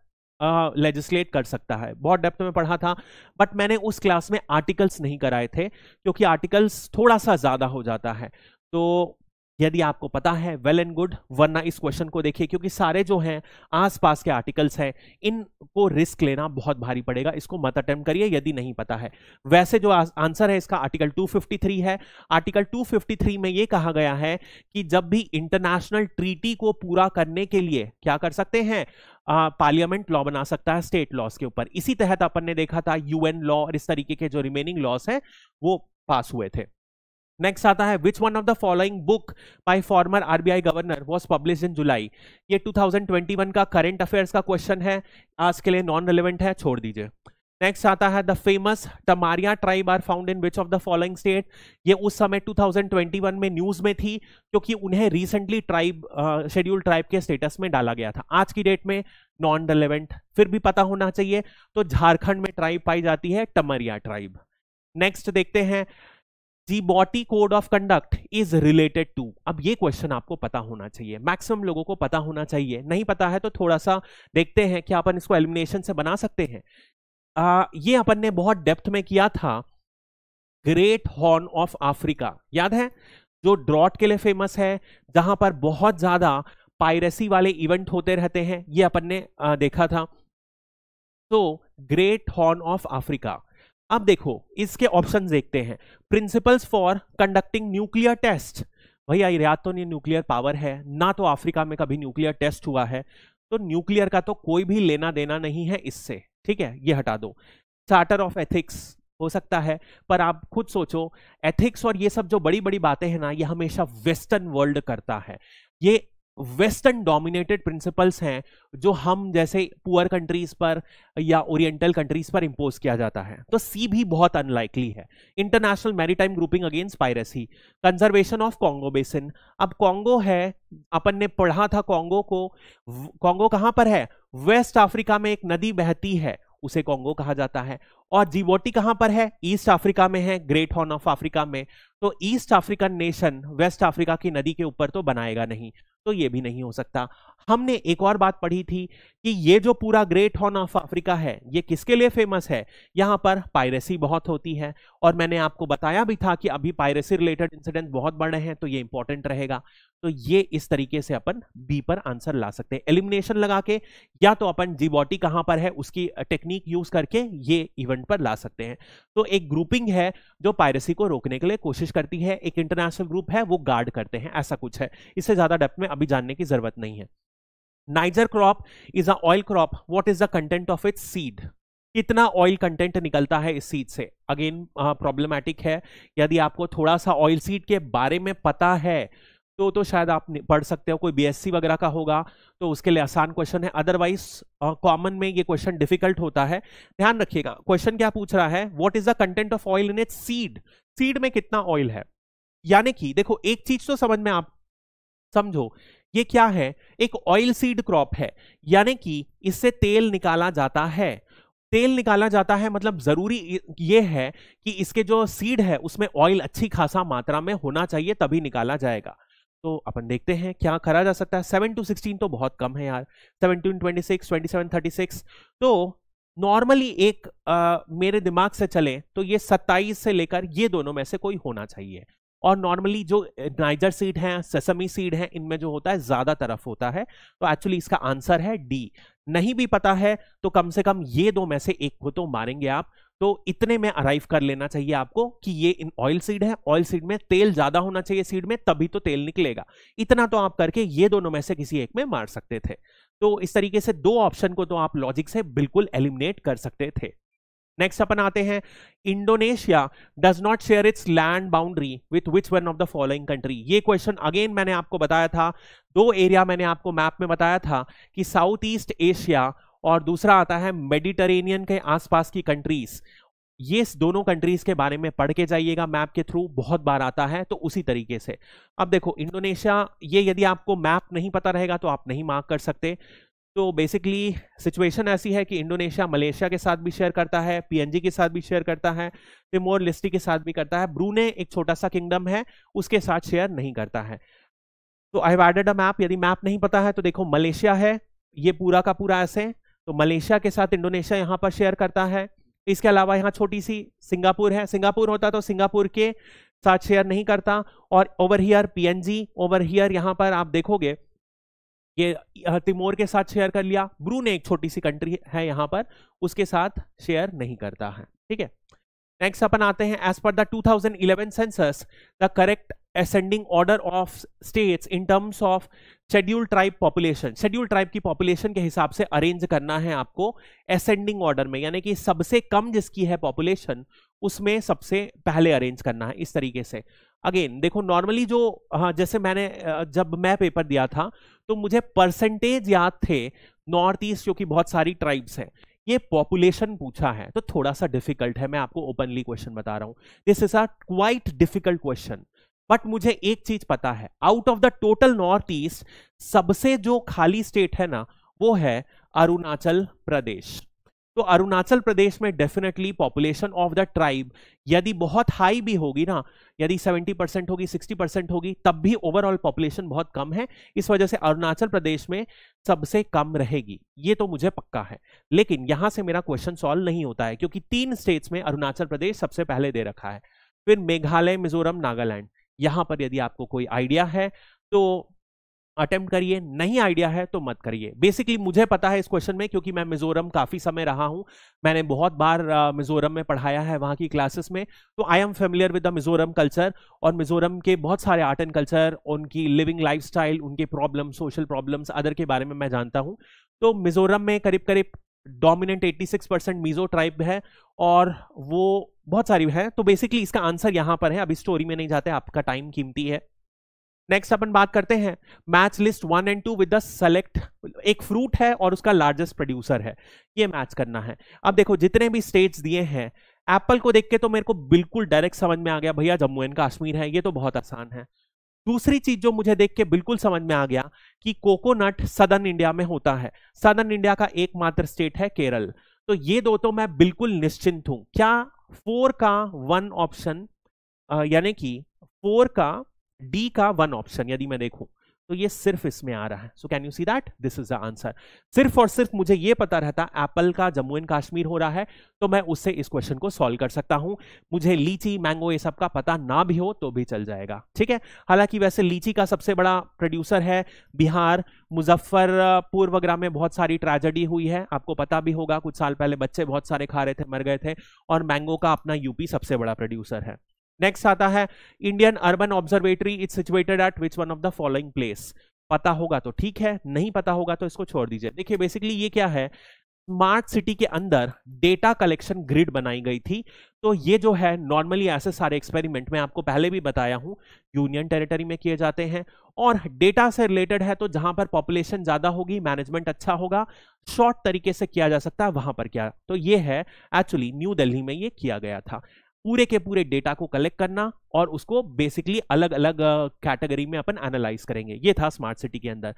लेजिस्लेट uh, कर सकता है बहुत डेप्थ में पढ़ा था बट मैंने उस क्लास में आर्टिकल्स नहीं कराए थे क्योंकि आर्टिकल्स थोड़ा सा ज़्यादा हो जाता है तो यदि आपको पता है वेल एंड गुड वरना इस क्वेश्चन को देखिए क्योंकि सारे जो हैं आसपास के आर्टिकल्स हैं इनको रिस्क लेना बहुत भारी पड़ेगा इसको मत अटेम्प्ट करिए यदि नहीं पता है वैसे जो आंसर है इसका आर्टिकल 253 है आर्टिकल 253 में ये कहा गया है कि जब भी इंटरनेशनल ट्रीटी को पूरा करने के लिए क्या कर सकते हैं पार्लियामेंट लॉ बना सकता है स्टेट लॉस के ऊपर इसी तहत अपन ने देखा था यूएन लॉ और इस तरीके के जो रिमेनिंग लॉस है वो पास हुए थे नेक्स्ट आता है which one of the following book by former RBI governor was publish in July ये 2021 का करंट अफेयर्स का क्वेश्चन है आज के लिए नॉन रिलेवेंट है छोड़ दीजिए नेक्स्ट आता है the famous Tamaria tribe are found in which of the following state ये उस समय 2021 में न्यूज में थी क्योंकि उन्हें रिसेंटली ट्राइब शेड्यूल ट्राइब के स्टेटस में डाला गया था आज की डेट में नॉन रिलेवेंट फिर भी पता होना चाहिए तो झारखंड में ट्राइब पाई जाती है टमरिया ट्राइब नेक्स्ट देखते हैं बॉटी code of conduct is related to अब ये क्वेश्चन आपको पता होना चाहिए मैक्सिमम लोगों को पता होना चाहिए नहीं पता है तो थोड़ा सा देखते हैं कि अपन इसको एलिमिनेशन से बना सकते हैं आ, ये अपन ने बहुत डेप्थ में किया था ग्रेट हॉर्न ऑफ अफ्रीका याद है जो ड्रॉट के लिए फेमस है जहां पर बहुत ज्यादा पायरेसी वाले इवेंट होते रहते हैं ये अपन ने आ, देखा था तो ग्रेट हॉर्न ऑफ अफ्रीका अब देखो इसके ऑप्शन देखते हैं principles for conducting nuclear test भैया या तो नहीं न्यूक्लियर पावर है ना तो अफ्रीका में कभी न्यूक्लियर टेस्ट हुआ है तो न्यूक्लियर का तो कोई भी लेना देना नहीं है इससे ठीक है ये हटा दो चार्टर ऑफ एथिक्स हो सकता है पर आप खुद सोचो एथिक्स और ये सब जो बड़ी बड़ी बातें हैं ना ये हमेशा वेस्टर्न वर्ल्ड करता है ये वेस्टर्न डोमिनेटेड प्रिंसिपल्स हैं जो हम जैसे पुअर कंट्रीज पर या ओरिएंटल कंट्रीज पर इम्पोज किया जाता है तो सी भी बहुत अनलाइकली है international maritime grouping against piracy conservation of Congo basin अब कॉन्गो है अपन ने पढ़ा था कॉन्गो को कॉन्गो कहाँ पर है वेस्ट अफ्रीका में एक नदी बहती है उसे कॉन्गो कहा जाता है और जीवोटी कहां पर है ईस्ट अफ्रीका में है ग्रेट हॉर्न ऑफ अफ्रीका में तो east African nation west Africa की नदी के ऊपर तो बनाएगा नहीं तो ये भी नहीं हो सकता हमने एक और बात पढ़ी थी कि ये जो पूरा ग्रेट हॉर्न ऑफ अफ्रीका है ये किसके लिए फेमस है यहाँ पर पायरेसी बहुत होती है और मैंने आपको बताया भी था कि अभी पायरेसी रिलेटेड इंसिडेंट बहुत बड़े हैं तो ये इंपॉर्टेंट रहेगा तो ये इस तरीके से अपन बी पर आंसर ला सकते हैं एलिमिनेशन लगा के या तो अपन जी बॉटी कहाँ पर है उसकी टेक्निक यूज करके ये इवेंट पर ला सकते हैं तो एक ग्रुपिंग है जो पायरेसी को रोकने के लिए कोशिश करती है एक इंटरनेशनल ग्रुप है वो गार्ड करते हैं ऐसा कुछ है इससे ज्यादा डेप्थ में अभी जानने की जरूरत नहीं है niger crop is a oil crop what is the content of its seed कितना ऑयल कंटेंट निकलता है इस सीड से अगेन प्रॉब्लमैटिक है यदि आपको थोड़ा सा ऑयल सीड के बारे में पता है तो तो शायद आप पढ़ सकते हो कोई बीएससी वगैरह का होगा तो उसके लिए आसान क्वेश्चन है अदरवाइज कॉमन में ये क्वेश्चन डिफिकल्ट होता है ध्यान रखिएगा क्वेश्चन क्या पूछ रहा है what is the content of oil in its seed seed में कितना ऑयल है यानी कि देखो एक चीज तो समझ में आप समझो ये क्या है एक ऑयल सीड क्रॉप है यानी कि इससे तेल निकाला जाता है तेल निकाला जाता है मतलब जरूरी ये है कि इसके जो सीड है उसमें ऑयल अच्छी खासा मात्रा में होना चाहिए तभी निकाला जाएगा तो अपन देखते हैं क्या करा जा सकता है सेवन टू सिक्सटीन तो बहुत कम है यार seventeen twenty six twenty seven thirty six तो नॉर्मली एक आ, मेरे दिमाग से चले तो ये सत्ताईस से लेकर ये दोनों में से कोई होना चाहिए और नॉर्मली जो नाइजर सीड है ससमी सीड है इनमें जो होता है ज्यादा तरफ होता है तो एक्चुअली इसका आंसर है डी नहीं भी पता है तो कम से कम ये दो में से एक को तो मारेंगे आप तो इतने में अराइव कर लेना चाहिए आपको कि ये इन ऑयल सीड है ऑयल सीड में तेल ज्यादा होना चाहिए सीड में तभी तो तेल निकलेगा इतना तो आप करके ये दोनों में से किसी एक में मार सकते थे तो इस तरीके से दो ऑप्शन को तो आप लॉजिक से बिल्कुल एलिमिनेट कर सकते थे नेक्स्ट अपन आते हैं Indonesia does not share its land boundary with which one of the following country ये क्वेश्चन अगेन मैंने आपको बताया था दो एरिया मैंने आपको मैप में बताया था कि साउथ ईस्ट एशिया और दूसरा आता है मेडिटरेनियन के आसपास की कंट्रीज ये दोनों कंट्रीज के बारे में पढ़ के जाइएगा मैप के थ्रू बहुत बार आता है तो उसी तरीके से अब देखो इंडोनेशिया ये यदि आपको मैप नहीं पता रहेगा तो आप नहीं मार्क कर सकते तो बेसिकली सिचुएशन ऐसी है कि इंडोनेशिया मलेशिया के साथ भी शेयर करता है पीएनजी के साथ भी शेयर करता है तिमोर लिस्टी के साथ भी करता है ब्रूने एक छोटा सा किंगडम है उसके साथ शेयर नहीं करता है तो आई वाइडेड अ मैप यदि मैप नहीं पता है तो देखो मलेशिया है ये पूरा का पूरा ऐसे तो मलेशिया के साथ इंडोनेशिया यहाँ पर शेयर करता है इसके अलावा यहाँ छोटी सी सिंगापुर है सिंगापुर होता तो सिंगापुर के साथ शेयर नहीं करता और over here PNG over here यहाँ पर आप देखोगे ये तिमोर के साथ शेयर कर लिया ब्रू ने एक छोटी सी कंट्री है यहाँ पर उसके साथ शेयर नहीं करता है ठीक है नेक्स्ट अपन आते हैं as per the 2011 census the correct ascending order of states in terms of schedule tribe population schedule tribe की पॉपुलेशन के हिसाब से अरेंज करना है आपको असेंडिंग ऑर्डर में यानी कि सबसे कम जिसकी है पॉपुलेशन उसमें सबसे पहले अरेंज करना है इस तरीके से अगेन देखो नॉर्मली जो हाँ जैसे मैंने जब मैं पेपर दिया था तो मुझे परसेंटेज याद थे नॉर्थ ईस्ट क्योंकि बहुत सारी ट्राइब्स हैं ये पॉपुलेशन पूछा है तो थोड़ा सा डिफिकल्ट है मैं आपको ओपनली क्वेश्चन बता रहा हूं this is a quite difficult question but मुझे एक चीज पता है out of the total north east सबसे जो खाली स्टेट है ना वो है अरुणाचल प्रदेश तो अरुणाचल प्रदेश में definitely population of the tribe यदि बहुत हाई भी होगी ना यदि 70 परसेंट होगी 60 परसेंट होगी तब भी ओवरऑल पॉपुलेशन बहुत कम है इस वजह से अरुणाचल प्रदेश में सबसे कम रहेगी ये तो मुझे पक्का है लेकिन यहां से मेरा क्वेश्चन सॉल्व नहीं होता है क्योंकि तीन स्टेट्स में अरुणाचल प्रदेश सबसे पहले दे रखा है फिर मेघालय मिजोरम नागालैंड यहां पर यदि आपको कोई आइडिया है तो अटेम्प्ट करिए नहीं आइडिया है तो मत करिए बेसिकली मुझे पता है इस क्वेश्चन में क्योंकि मैं मिजोरम काफ़ी समय रहा हूं मैंने बहुत बार मिजोरम में पढ़ाया है वहां की क्लासेस में तो I am familiar with the Mizoram culture और मिजोरम के बहुत सारे आर्ट एंड कल्चर उनकी लिविंग लाइफ उनके प्रॉब्लम सोशल प्रॉब्लम्स अदर के बारे में मैं जानता हूँ तो मिजोरम में करीब करीब डोमिनेंट 86 परसेंट मीजो ट्राइब है और वो बहुत सारी है तो बेसिकली इसका आंसर यहाँ पर है अभी स्टोरी में नहीं जाते आपका टाइम कीमती है नेक्स्ट अपन बात करते हैं match list one and two with the select एक फ्रूट है और उसका लार्जेस्ट प्रोड्यूसर है ये मैच करना है अब देखो जितने भी स्टेट्स दिए हैं एप्पल को देख के तो मेरे को बिल्कुल डायरेक्ट समझ में आ गया भैया जम्मू एंड कश्मीर है ये तो बहुत आसान है दूसरी चीज जो मुझे देख के बिल्कुल समझ में आ गया कि कोकोनट सदर्न इंडिया में होता है सदर्न इंडिया का एकमात्र स्टेट है केरल तो ये दो तो मैं बिल्कुल निश्चिंत हूं क्या फोर का वन ऑप्शन यानी कि फोर का डी का वन ऑप्शन यदि मैं देखूं तो ये सिर्फ इसमें आ रहा है so can you see that this is the answer सिर्फ और सिर्फ मुझे ये पता रहता एप्पल का जम्मू एंड कश्मीर हो रहा है तो मैं उससे इस क्वेश्चन को सॉल्व कर सकता हूं मुझे लीची मैंगो ये सब का पता ना भी हो तो भी चल जाएगा ठीक है हालांकि वैसे लीची का सबसे बड़ा प्रोड्यूसर है बिहार मुजफ्फरपुर वगैरह में बहुत सारी ट्रेजेडी हुई है आपको पता भी होगा कुछ साल पहले बच्चे बहुत सारे खा रहे थे मर गए थे और मैंगो का अपना यूपी सबसे बड़ा प्रोड्यूसर है नेक्स्ट आता है Indian urban observatory is situated at which one of the following place पता होगा तो ठीक है नहीं पता होगा तो इसको छोड़ दीजिए देखिए बेसिकली ये क्या है स्मार्ट सिटी के अंदर डेटा कलेक्शन ग्रिड बनाई गई थी तो ये जो है नॉर्मली ऐसे सारे एक्सपेरिमेंट में आपको पहले भी बताया हूँ यूनियन टेरिटरी में किए जाते हैं और डेटा से रिलेटेड है तो जहां पर पॉपुलेशन ज्यादा होगी मैनेजमेंट अच्छा होगा शॉर्ट तरीके से किया जा सकता है वहां पर क्या तो ये है एक्चुअली न्यू दिल्ली में ये किया गया था पूरे के पूरे डेटा को कलेक्ट करना और उसको बेसिकली अलग अलग कैटेगरी में अपन एनालाइज करेंगे ये था स्मार्ट सिटी के अंदर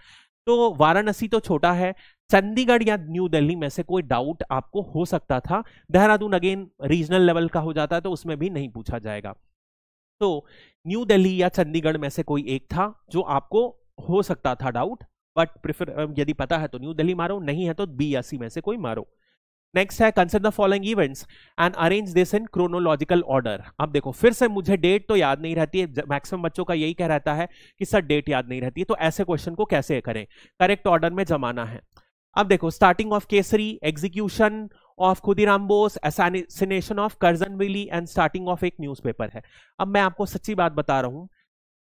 तो वाराणसी तो छोटा है चंडीगढ़ या न्यू दिल्ली में से कोई डाउट आपको हो सकता था देहरादून अगेन रीजनल लेवल का हो जाता है तो उसमें भी नहीं पूछा जाएगा तो न्यू दिल्ली या चंडीगढ़ में से कोई एक था जो आपको हो सकता था डाउट बट प्रिफर यदि पता है तो न्यू दिल्ली मारो नहीं है तो बी या सी में से कोई मारो नेक्स्ट है consider the following events and arrange this in chronological order अब देखो फिर से मुझे डेट तो याद नहीं रहती है मैक्सिमम बच्चों का यही कह रहता है कि सर डेट याद नहीं रहती है तो ऐसे क्वेश्चन को कैसे करें करेक्ट ऑर्डर में जमाना है अब देखो starting of Kesari execution of Khudiram Bose assassination of Curzon Wyllie and starting of एक न्यूज है अब मैं आपको सच्ची बात बता रहा हूँ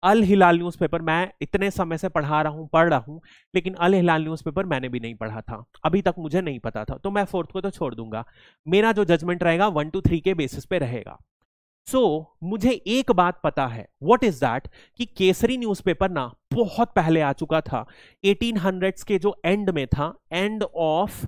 अल हिलाल न्यूज़पेपर मैं इतने समय से पढ़ा रहा हूँ पढ़ रहा हूँ लेकिन अल हिलाल न्यूज़पेपर मैंने भी नहीं पढ़ा था अभी तक मुझे नहीं पता था तो मैं फोर्थ को तो छोड़ दूंगा मेरा जो जजमेंट रहेगा वन टू थ्री के बेसिस पे रहेगा सो so, मुझे एक बात पता है वॉट इज दैट कि केसरी न्यूज़पेपर ना बहुत पहले आ चुका था एटीन के जो एंड में था एंड ऑफ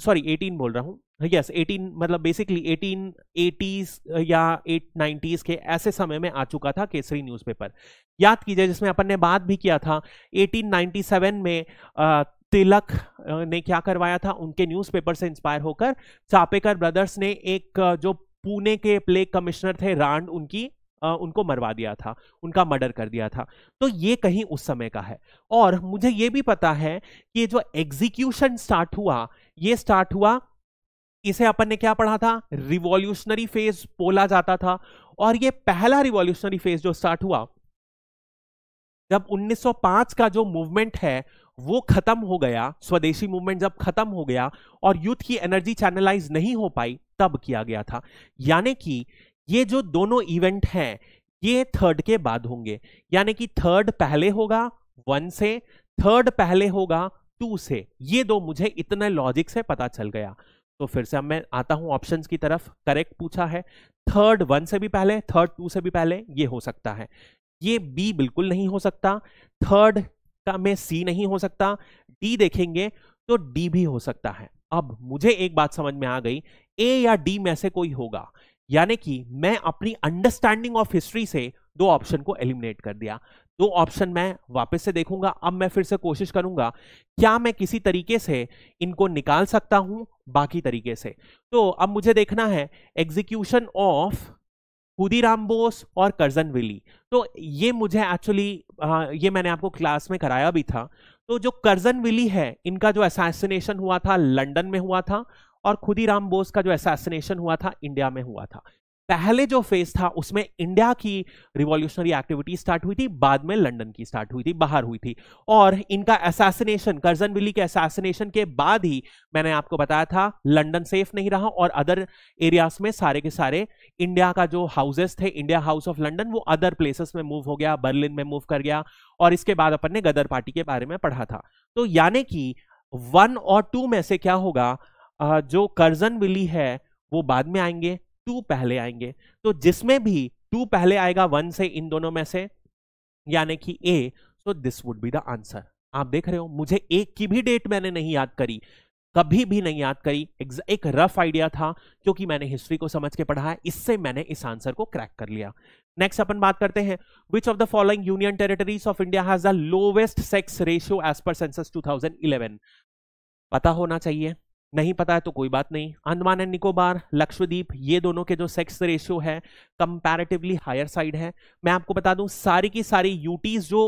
सॉरी एटीन बोल रहा हूँ यस 18 मतलब बेसिकली 1880s uh, या 890s के ऐसे समय में आ चुका था केसरी न्यूज़पेपर याद कीजिए जिसमें अपन ने बात भी किया था 1897 में आ, uh, तिलक uh, ने क्या करवाया था उनके न्यूज़पेपर से इंस्पायर होकर चापेकर ब्रदर्स ने एक जो पुणे के प्लेग कमिश्नर थे रांड उनकी उनको मरवा दिया था उनका मर्डर कर दिया था तो ये कहीं उस समय का है और मुझे ये भी पता है कि जो एग्जीक्यूशन स्टार्ट हुआ ये स्टार्ट हुआ इसे अपन ने क्या पढ़ा था रिवॉल्यूशनरी फेज बोला जाता था और ये पहला रिवॉल्यूशनरी फेज जो स्टार्ट हुआ जब 1905 का जो मूवमेंट है वो खत्म हो गया स्वदेशी मूवमेंट जब खत्म हो गया और यूथ की एनर्जी चैनलाइज नहीं हो पाई तब किया गया था यानी कि ये जो दोनों इवेंट हैं ये थर्ड के बाद होंगे यानी कि थर्ड पहले होगा वन से थर्ड पहले होगा टू से ये दो मुझे इतने लॉजिक से पता चल गया तो फिर से अब मैं आता हूं ऑप्शंस की तरफ करेक्ट पूछा है थर्ड वन से भी पहले थर्ड टू से भी पहले ये हो सकता है ये बी बिल्कुल नहीं हो सकता थर्ड का में सी नहीं हो सकता डी देखेंगे तो डी भी हो सकता है अब मुझे एक बात समझ में आ गई ए या डी में से कोई होगा यानी कि मैं अपनी अंडरस्टैंडिंग ऑफ हिस्ट्री से दो ऑप्शन को एलिमिनेट कर दिया दो ऑप्शन मैं वापस से देखूंगा अब मैं फिर से कोशिश करूंगा क्या मैं किसी तरीके से इनको निकाल सकता हूं बाकी तरीके से तो अब मुझे देखना है एग्जीक्यूशन ऑफ खुदीराम बोस और करजन विली तो ये मुझे एक्चुअली ये मैंने आपको क्लास में कराया भी था तो जो करजन विली है इनका जो असासिनेशन हुआ था लंडन में हुआ था और खुदीराम बोस का जो असासिनेशन हुआ था इंडिया में हुआ था पहले जो फेज था उसमें इंडिया की रिवॉल्यूशनरी एक्टिविटी स्टार्ट हुई थी बाद में लंदन की स्टार्ट हुई थी बाहर हुई थी और इनका असासिनेशन करजन विली के असासिनेशन के बाद ही मैंने आपको बताया था लंदन सेफ नहीं रहा और अदर एरियाज में सारे के सारे इंडिया का जो हाउसेस थे इंडिया हाउस ऑफ लंडन वो अदर प्लेसेस में मूव हो गया बर्लिन में मूव कर गया और इसके बाद अपन ने गदर पार्टी के बारे में पढ़ा था तो यानी कि वन और टू में से क्या होगा जो करजन विली है वो बाद में आएंगे टू पहले आएंगे तो जिसमें भी टू पहले आएगा वन से इन दोनों में से यानी कि A so this would be the answer आप देख रहे हो मुझे एक की भी डेट मैंने नहीं याद करी कभी भी नहीं याद करी एक रफ आइडिया था क्योंकि मैंने हिस्ट्री को समझ के पढ़ा है इससे मैंने इस आंसर को क्रैक कर लिया नेक्स्ट अपन बात करते हैं which of the following union territories of India has the lowest sex ratio as per census 2011 पता होना चाहिए नहीं पता है तो कोई बात नहीं अंडमान एंड निकोबार लक्षद्वीप ये दोनों के जो सेक्स रेशियो है कंपैरेटिवली हायर साइड है मैं आपको बता दूं सारी की सारी यूटीज जो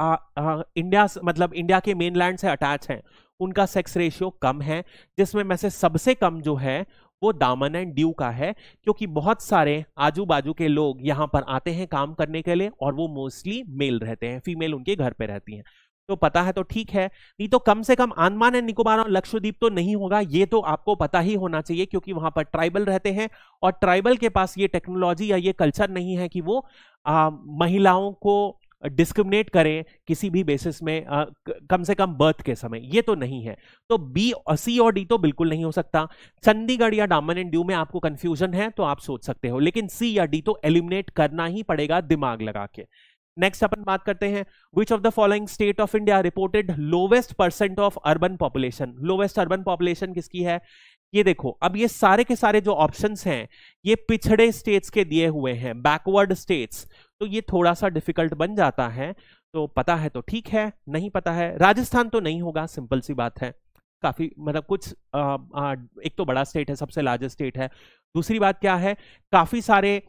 आ, आ, इंडिया मतलब इंडिया के मेनलैंड से अटैच हैं उनका सेक्स रेशियो कम है जिसमें में से सबसे कम जो है वो दामन एंड ड्यू का है क्योंकि बहुत सारे आजू बाजू के लोग यहाँ पर आते हैं काम करने के लिए और वो मोस्टली मेल रहते हैं फीमेल उनके घर पे रहती हैं तो पता है तो ठीक है नहीं तो कम से कम आंदमान एंड निकोबार और लक्षद्वीप तो नहीं होगा ये तो आपको पता ही होना चाहिए क्योंकि वहां पर ट्राइबल रहते हैं और ट्राइबल के पास ये टेक्नोलॉजी या ये कल्चर नहीं है कि वो आ, महिलाओं को डिस्क्रिमिनेट करें किसी भी बेसिस में आ, कम से कम बर्थ के समय ये तो नहीं है तो बी सी और डी तो बिल्कुल नहीं हो सकता चंडीगढ़ या डामन एंड ड्यू में आपको कंफ्यूजन है तो आप सोच सकते हो लेकिन सी या डी तो एलिमिनेट करना ही पड़ेगा दिमाग लगा के नेक्स्ट अपन बात करते हैं which of the following state of India reported lowest percent of urban population lowest urban population किसकी है ये देखो अब ये सारे के सारे जो ऑप्शंस हैं ये पिछड़े स्टेट्स के दिए हुए हैं बैकवर्ड स्टेट्स तो ये थोड़ा सा डिफिकल्ट बन जाता है तो पता है तो ठीक है नहीं पता है राजस्थान तो नहीं होगा सिंपल सी बात है काफी मतलब कुछ आ, आ, एक तो बड़ा स्टेट है सबसे लार्जेस्ट स्टेट है दूसरी बात क्या है काफी सारे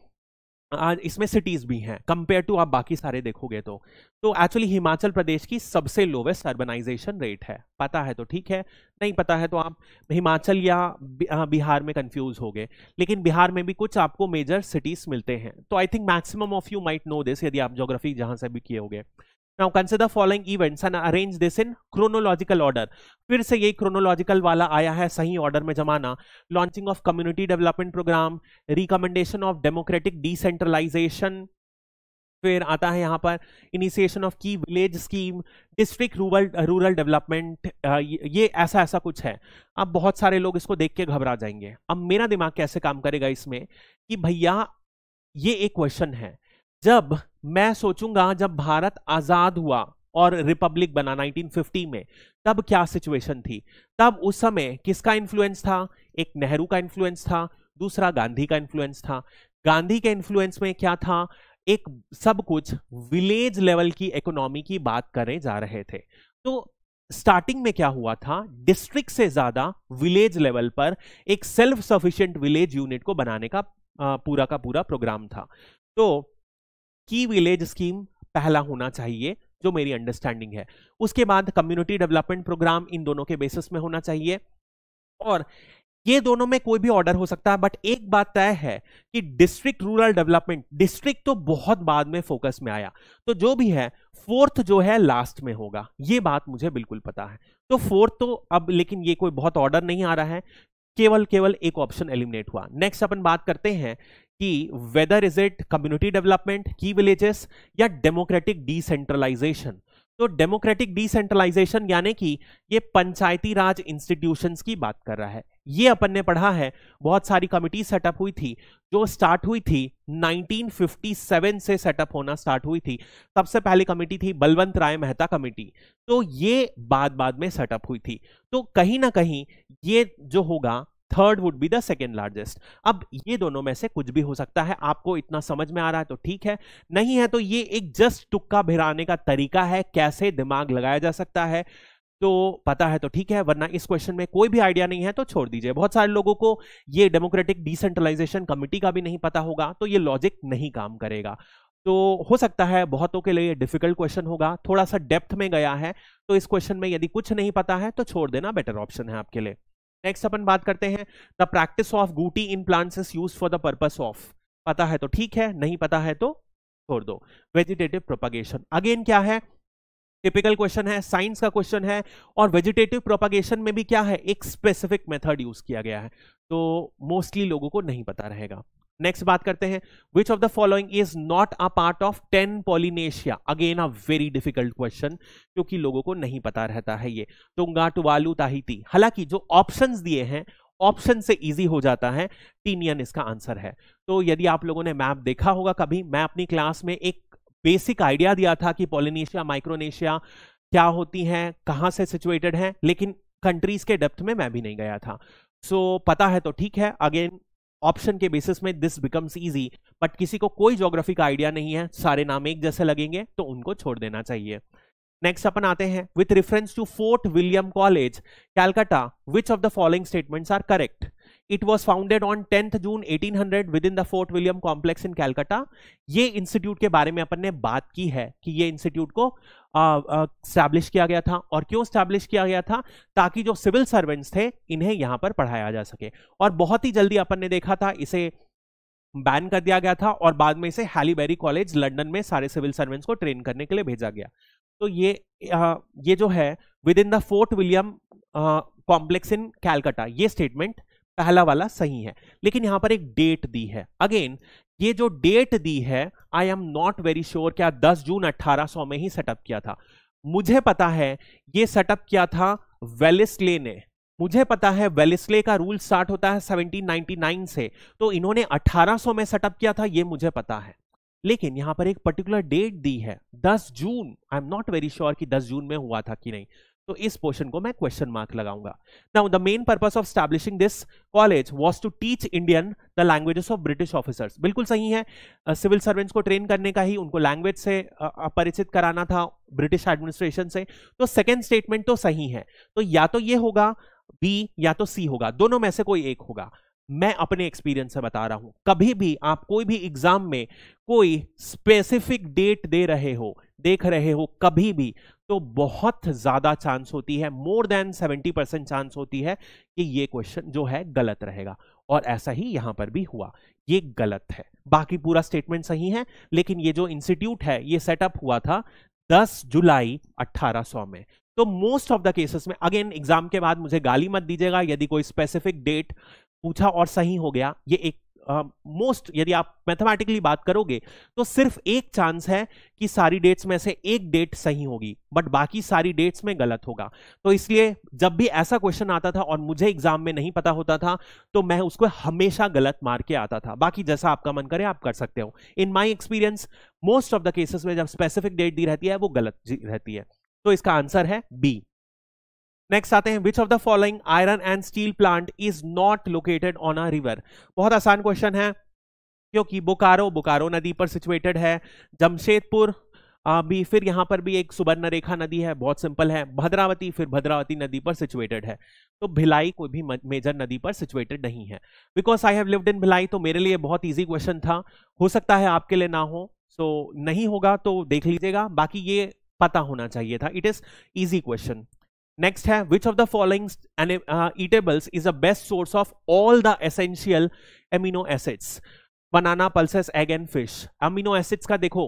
इसमें सिटीज़ भी हैं कंपेयर टू आप बाकी सारे देखोगे तो तो एक्चुअली हिमाचल प्रदेश की सबसे लोवेस्ट अर्बनाइजेशन रेट है पता है तो ठीक है नहीं पता है तो आप हिमाचल या बिहार में कंफ्यूज हो गए लेकिन बिहार में भी कुछ आपको मेजर सिटीज़ मिलते हैं तो I think maximum of you might know this यदि आप जोग्राफी जहाँ से भी किए होंगे now consider following events and arrange this in chronological order फिर से ये क्रोनोलॉजिकल वाला आया है सही ऑर्डर में जमाना launching of community development programme recommendation of democratic decentralisation फिर आता है यहाँ पर initiation of key village scheme district rural rural development ये ऐसा ऐसा कुछ है अब बहुत सारे लोग इसको देख के घबरा जाएंगे अब मेरा दिमाग कैसे काम करेगा इसमें कि भैया ये एक क्वेश्चन है जब मैं सोचूंगा जब भारत आजाद हुआ और रिपब्लिक बना 1950 में तब क्या सिचुएशन थी तब उस समय किसका इन्फ्लुएंस था एक नेहरू का इन्फ्लुएंस था दूसरा गांधी का इन्फ्लुएंस था गांधी के इन्फ्लुएंस में क्या था एक सब कुछ विलेज लेवल की इकोनॉमी की बात करें जा रहे थे तो स्टार्टिंग में क्या हुआ था डिस्ट्रिक्ट से ज्यादा विलेज लेवल पर एक सेल्फ सफिशिएंट विलेज यूनिट को बनाने का पूरा का पूरा प्रोग्राम था तो की विलेज स्कीम पहला होना चाहिए जो मेरी अंडरस्टैंडिंग है उसके बाद कम्युनिटी डेवलपमेंट प्रोग्राम इन दोनों के बेसिस में होना चाहिए और ये दोनों में कोई भी ऑर्डर हो सकता है बट एक बात तय है कि डिस्ट्रिक्ट रूरल डेवलपमेंट डिस्ट्रिक्ट तो बहुत बाद में फोकस में आया तो जो भी है फोर्थ जो है लास्ट में होगा ये बात मुझे बिल्कुल पता है तो फोर्थ तो अब लेकिन ये कोई बहुत ऑर्डर नहीं आ रहा है केवल केवल एक ऑप्शन एलिमिनेट हुआ नेक्स्ट अपन बात करते हैं कि whether is it community development key villages या डेमोक्रेटिक डिसेंट्रलाइजेशन तो डेमोक्रेटिक डिसेंट्रलाइजेशन यानी कि ये पंचायती राज इंस्टीट्यूशंस की बात कर रहा है ये अपन ने पढ़ा है बहुत सारी कमिटी सेटअप हुई थी जो स्टार्ट हुई थी 1957 से सेटअप होना स्टार्ट हुई थी सबसे पहली कमेटी थी बलवंत राय मेहता कमेटी तो ये बाद बाद में सेटअप हुई थी तो कहीं ना कहीं ये जो होगा third would be the second largest अब ये दोनों में से कुछ भी हो सकता है आपको इतना समझ में आ रहा है तो ठीक है नहीं है तो ये एक जस्ट टुक्का भिराने का तरीका है कैसे दिमाग लगाया जा सकता है तो पता है तो ठीक है वरना इस क्वेश्चन में कोई भी आइडिया नहीं है तो छोड़ दीजिए बहुत सारे लोगों को ये डेमोक्रेटिक डिसेंट्रलाइजेशन कमिटी का भी नहीं पता होगा तो ये लॉजिक नहीं काम करेगा तो हो सकता है बहुतों के लिए डिफिकल्ट क्वेश्चन होगा थोड़ा सा डेप्थ में गया है तो इस क्वेश्चन में यदि कुछ नहीं पता है तो छोड़ देना बेटर ऑप्शन है आपके लिए नेक्स्ट अपन बात करते हैं the practice of gootee in plants is use for the purpose of पता है तो ठीक है नहीं पता है तो छोड़ दो वेजिटेटिव प्रोपागेशन अगेन क्या है टिपिकल क्वेश्चन है साइंस का क्वेश्चन है और वेजिटेटिव प्रोपागेशन में भी क्या है एक स्पेसिफिक मेथड यूज किया गया है तो मोस्टली लोगों को नहीं पता रहेगा नेक्स्ट बात करते हैं which of the following is not a part of ten Polynesia again a very difficult question क्योंकि लोगों को नहीं पता रहता है ये तुंगा टुवालू ताहिती हालांकि जो ऑप्शन दिए हैं ऑप्शन से इजी हो जाता है टीनियन इसका आंसर है तो यदि आप लोगों ने मैप देखा होगा कभी मैं अपनी क्लास में एक बेसिक आइडिया दिया था कि पॉलिनेशिया माइक्रोनेशिया क्या होती हैं कहां से सिचुएटेड हैं लेकिन कंट्रीज के डेप्थ में मैं भी नहीं गया था सो so, पता है तो ठीक है अगेन ऑप्शन के बेसिस में दिस बिकम्स इजी बट किसी को कोई ज्योग्राफी का आइडिया नहीं है सारे नाम एक जैसे लगेंगे तो उनको छोड़ देना चाहिए नेक्स्ट अपन आते हैं with reference to Fort William college Calcutta which of the following statements are correct it was founded on tenth June 1800 within the Fort William complex in Calcutta ये इंस्टीट्यूट के बारे में अपन ने बात की है कि ये इंस्टीट्यूट को स्टैब्लिश किया गया था और क्यों स्टैब्लिश किया गया था ताकि जो सिविल सर्वेंट्स थे इन्हें यहाँ पर पढ़ाया जा सके और बहुत ही जल्दी अपन ने देखा था इसे बैन कर दिया गया था और बाद में इसे हैलीबेरी कॉलेज लंदन में सारे सिविल सर्वेंट्स को ट्रेन करने के लिए भेजा गया तो ये आ, ये जो है within the Fort William complex in Calcutta ये स्टेटमेंट पहला वाला सही है लेकिन यहां पर एक डेट दी है अगेन ये जो डेट दी है I am not very sure क्या 10 जून 1800 में ही सेटअप किया था मुझे पता है ये सेटअप किया था वेलिस्ले ने मुझे पता है वेलिस्ले का रूल स्टार्ट होता है 1799 से तो इन्होंने 1800 में सेटअप किया था ये मुझे पता है लेकिन यहां पर एक पर्टिकुलर डेट दी है 10 जून I am not very sure कि 10 जून में हुआ था कि नहीं तो इस पोर्शन को मैं क्वेश्चन मार्क लगाऊंगा now the main purpose of establishing this college was to teach Indian the languages of British officers बिल्कुल सही है सिविल uh, सर्वेंट्स को ट्रेन करने का ही उनको लैंग्वेज से uh, परिचित कराना था ब्रिटिश एडमिनिस्ट्रेशन से तो सेकेंड स्टेटमेंट तो सही है तो या तो ये होगा बी या तो सी होगा दोनों में से कोई एक होगा मैं अपने एक्सपीरियंस से बता रहा हूं कभी भी आप कोई भी एग्जाम में कोई स्पेसिफिक डेट दे रहे हो देख रहे हो कभी भी तो बहुत ज्यादा चांस होती है मोर देन 70 परसेंट चांस होती है कि ये क्वेश्चन जो है गलत रहेगा और ऐसा ही यहां पर भी हुआ ये गलत है बाकी पूरा स्टेटमेंट सही है लेकिन ये जो इंस्टीट्यूट है ये सेटअप हुआ था 10 जुलाई 1800 में तो मोस्ट ऑफ द केसेस में अगेन एग्जाम के बाद मुझे गाली मत दीजिएगा यदि कोई स्पेसिफिक डेट पूछा और सही हो गया ये एक मोस्ट uh, यदि आप मैथमेटिकली बात करोगे तो सिर्फ एक चांस है कि सारी डेट्स में से एक डेट सही होगी बट बाकी सारी डेट्स में गलत होगा तो इसलिए जब भी ऐसा क्वेश्चन आता था और मुझे एग्जाम में नहीं पता होता था तो मैं उसको हमेशा गलत मार के आता था बाकी जैसा आपका मन करे आप कर सकते हो in my experience most of the cases में जब स्पेसिफिक डेट दी रहती है वो गलत रहती है तो इसका आंसर है बी नेक्स्ट आते हैं which of the following iron and steel plant is not located on a river बहुत आसान क्वेश्चन है क्योंकि बोकारो बोकारो नदी पर सिचुएटेड है जमशेदपुर भी फिर यहाँ पर भी एक सुबर्ण रेखा नदी है बहुत सिंपल है भद्रावती फिर भद्रावती नदी पर सिचुएटेड है तो भिलाई कोई भी मेजर नदी पर सिचुएटेड नहीं है because I have lived in Bhilai तो मेरे लिए बहुत ईजी क्वेश्चन था हो सकता है आपके लिए ना हो सो so, नहीं होगा तो देख लीजिएगा बाकी ये पता होना चाहिए था it is easy question next है which of the following eatables is the best source of all the essential amino acids banana pulses egg and fish amino acids का देखो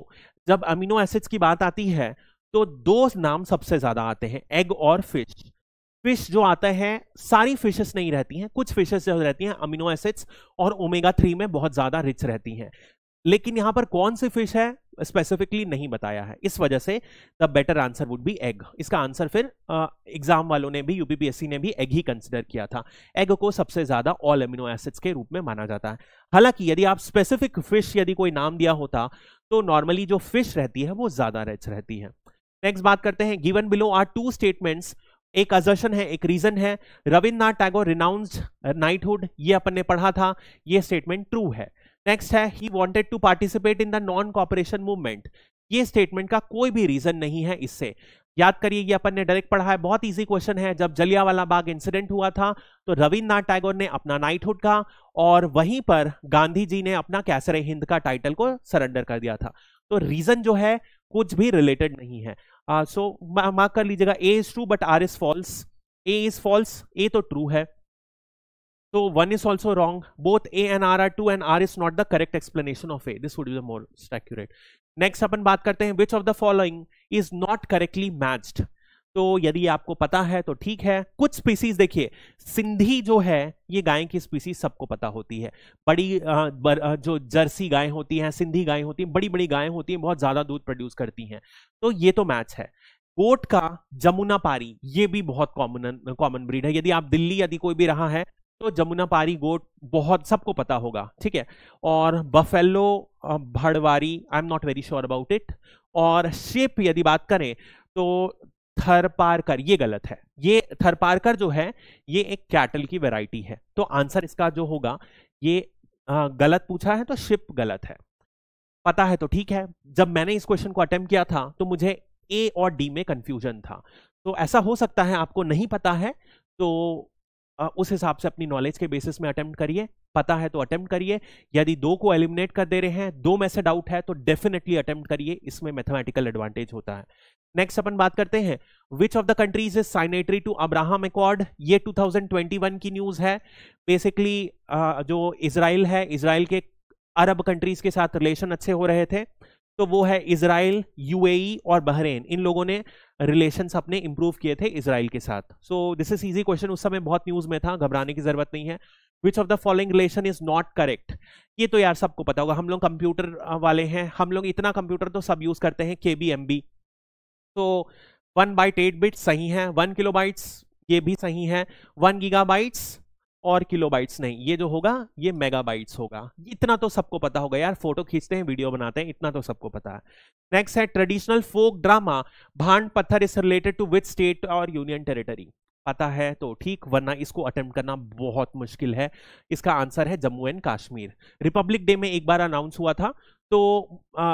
जब अमीनो एसिड्स की बात आती है तो दो नाम सबसे ज्यादा आते हैं एग और फिश फिश जो आता है सारी फिशेस नहीं रहती हैं कुछ फिशेस रहती हैं अमीनो एसिड्स और ओमेगा थ्री में बहुत ज्यादा रिच रहती हैं लेकिन यहां पर कौन सी फिश है स्पेसिफिकली नहीं बताया है इस वजह से the better answer would be egg इसका आंसर फिर एग्जाम वालों ने भी यूपीपीएससी ने भी एग ही कंसिडर किया था एग को सबसे ज्यादा ऑल एमिनो एसिड्स के रूप में माना जाता है हालांकि यदि आप स्पेसिफिक फिश यदि कोई नाम दिया होता तो नॉर्मली जो फिश रहती है वो ज्यादा रिच रहती है नेक्स्ट बात करते हैं given below are two statements एक अजर्शन है एक रीजन है रविन्द्रनाथ टैगोर रिनाउंस नाइटहुड ये अपन ने पढ़ा था ये स्टेटमेंट ट्रू है नेक्स्ट है he wanted to participate in the non cooperation movement ये स्टेटमेंट का कोई भी रीजन नहीं है इससे याद करिए ये अपन ने डायरेक्ट पढ़ा है बहुत इजी क्वेश्चन है जब जलियावाला बाग इंसिडेंट हुआ था तो रविन्द्रनाथ टैगोर ने अपना नाइटहुड कहा और वहीं पर गांधी जी ने अपना कैसरे हिंद का टाइटल को सरेंडर कर दिया था तो रीजन जो है कुछ भी रिलेटेड नहीं है सो uh, so, मार्क कर लीजिएगा A is true but R is false A is false A तो ट्रू है So one is also wrong. Both A and R are two and R is not the correct explanation of A. This would be the most accurate. Next अपन बात करते हैं which of the following is not correctly matched. तो यदि आपको पता है तो ठीक है कुछ स्पीसीज देखिए सिंधी जो है ये गाय की स्पीसीज सबको पता होती है बड़ी आ, बर, आ, जो जर्सी गाय होती हैं सिंधी गाय होती हैं बड़ी बड़ी गायें होती हैं बहुत ज़्यादा दूध प्रोड्यूस करती हैं तो ये तो मैच है गोट का जमुना पारी ये भी बहुत कॉमन कॉमन ब्रीड है यदि आप दिल्ली यदि कोई भी रहा है तो पारी गोट बहुत सबको पता होगा ठीक है और बफेलो भड़वारी I am not very sure about it और शेप यदि बात करें तो थरपारकर ये गलत है ये थरपारकर जो है ये एक कैटल की वैरायटी है तो आंसर इसका जो होगा ये गलत पूछा है तो शिप गलत है पता है तो ठीक है जब मैंने इस क्वेश्चन को अटेम्प्ट किया था तो मुझे ए और डी में कंफ्यूजन था तो ऐसा हो सकता है आपको नहीं पता है तो उस हिसाब से अपनी नॉलेज के बेसिस में अटेम्प्ट करिए पता है तो अटेम्प्ट करिए यदि दो को एलिमिनेट कर दे रहे हैं दो में से डाउट है तो डेफिनेटली अटेम्प्ट करिए इसमें मैथमेटिकल एडवांटेज होता है नेक्स्ट अपन बात करते हैं which of the countries is signatory to Abraham Accord ये 2021 की न्यूज़ है बेसिकली जो इसराइल है इसराइल के अरब कंट्रीज के साथ रिलेशन अच्छे हो रहे थे तो वो है इसराइल यूएई e और बहरेन इन लोगों ने रिलेशंस अपने इंप्रूव किए थे इसराइल के साथ so this is easy question उस समय बहुत न्यूज में था घबराने की जरूरत नहीं है which of the following relation is not correct ये तो यार सबको पता होगा हम लोग कंप्यूटर वाले हैं हम लोग इतना कंप्यूटर तो सब यूज करते हैं के बी एम बी तो वन बाइट एट बिट्स सही है वन किलो बाइट्स ये भी सही है वन गीगा बाइट्स और किलोबाइट्स नहीं ये जो होगा ये मेगाबाइट्स होगा इतना तो सबको पता होगा यार फोटो खींचते हैं वीडियो बनाते हैं इतना तो सबको पता है नेक्स्ट है traditional folk drama Bhand Pather is related to with state और यूनियन टेरिटरी पता है तो ठीक वरना इसको अटेम्प्ट करना बहुत मुश्किल है इसका आंसर है Jammu and Kashmir Republic Day में एक बार अनाउंस हुआ था तो आ,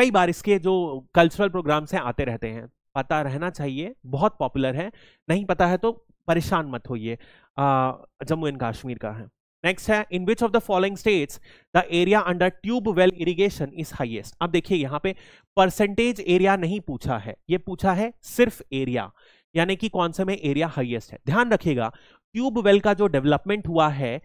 कई बार इसके जो कल्चरल प्रोग्राम्स हैं आते रहते हैं पता रहना चाहिए बहुत पॉपुलर है नहीं पता है तो परेशान मत होइए जम्मू एंड कश्मीर का है नेक्स्ट है in which of the following states the area under tube well irrigation is highest अब देखिए यहाँ पे परसेंटेज एरिया नहीं पूछा है ये पूछा है सिर्फ एरिया यानी कि कौन से में एरिया हाइएस्ट है ध्यान रखिएगा ट्यूब वेल का जो डेवलपमेंट हुआ है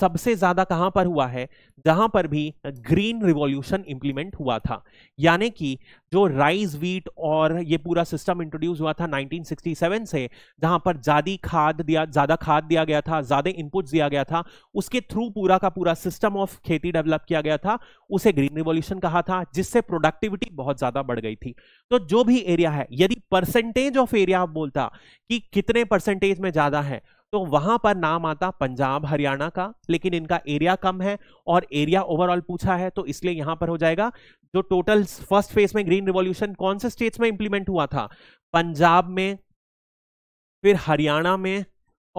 सबसे ज्यादा कहां पर हुआ है जहां पर भी ग्रीन रिवॉल्यूशन इंप्लीमेंट हुआ था यानी कि जो राइस वीट और ये पूरा सिस्टम इंट्रोड्यूस हुआ था 1967 से जहां पर ज्यादा खाद दिया ज्यादा खाद दिया गया था ज्यादा इनपुट दिया गया था उसके थ्रू पूरा का पूरा सिस्टम ऑफ खेती डेवलप किया गया था उसे ग्रीन रिवोल्यूशन कहा था जिससे प्रोडक्टिविटी बहुत ज्यादा बढ़ गई थी तो जो भी एरिया है यदि परसेंटेज ऑफ एरिया आप बोलता कि कितने परसेंटेज में ज्यादा है तो वहां पर नाम आता पंजाब हरियाणा का लेकिन इनका एरिया कम है और एरिया ओवरऑल पूछा है तो इसलिए यहां पर हो जाएगा जो टोटल फर्स्ट फेज में ग्रीन रिवॉल्यूशन कौन से स्टेट्स में इंप्लीमेंट हुआ था पंजाब में फिर हरियाणा में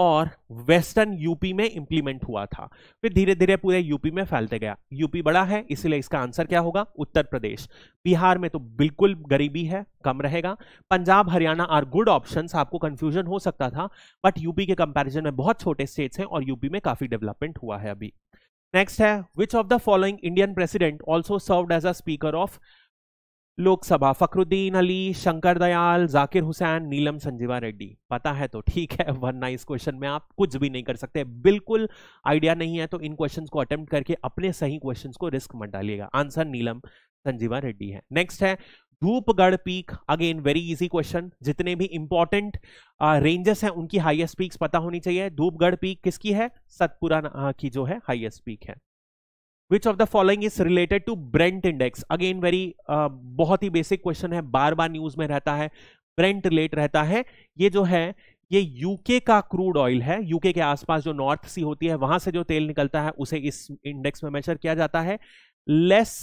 और वेस्टर्न यूपी में इंप्लीमेंट हुआ था फिर धीरे धीरे पूरे यूपी में फैलते गया यूपी बड़ा है इसलिए इसका आंसर क्या होगा उत्तर प्रदेश बिहार में तो बिल्कुल गरीबी है कम रहेगा Punjab Haryana are good options आपको कंफ्यूजन हो सकता था बट यूपी के कंपैरिजन में बहुत छोटे स्टेट्स हैं और यूपी में काफी डेवलपमेंट हुआ है अभी नेक्स्ट है which of the following Indian president also serve as a speaker of Lok Sabha Fakhruddin Ali Shankar Dayal Zakir Hussain Neelam Sanjiva Reddy पता है तो ठीक है वरना इस क्वेश्चन में आप कुछ भी नहीं कर सकते बिल्कुल आइडिया नहीं है तो इन क्वेश्चंस को अटेम्प्ट करके अपने सही क्वेश्चंस को रिस्क मत डालिएगा आंसर नीलम संजीवा रेड्डी है नेक्स्ट है Dhupgarh peak again very easy question जितने भी इंपॉर्टेंट रेंजेस हैं उनकी हाइएस्ट पीक पता होनी चाहिए धूपगढ़ पीक किसकी है सतपुरा की जो है हाइएस्ट पीक है which of the following is related to Brent index again very बहुत ही बेसिक क्वेश्चन है बार बार न्यूज में रहता है ब्रेंट रिलेट रहता है ये जो है ये यूके का क्रूड ऑयल है यूके के आसपास जो नॉर्थ सी होती है वहां से जो तेल निकलता है उसे इस इंडेक्स में मेजर किया जाता है लेस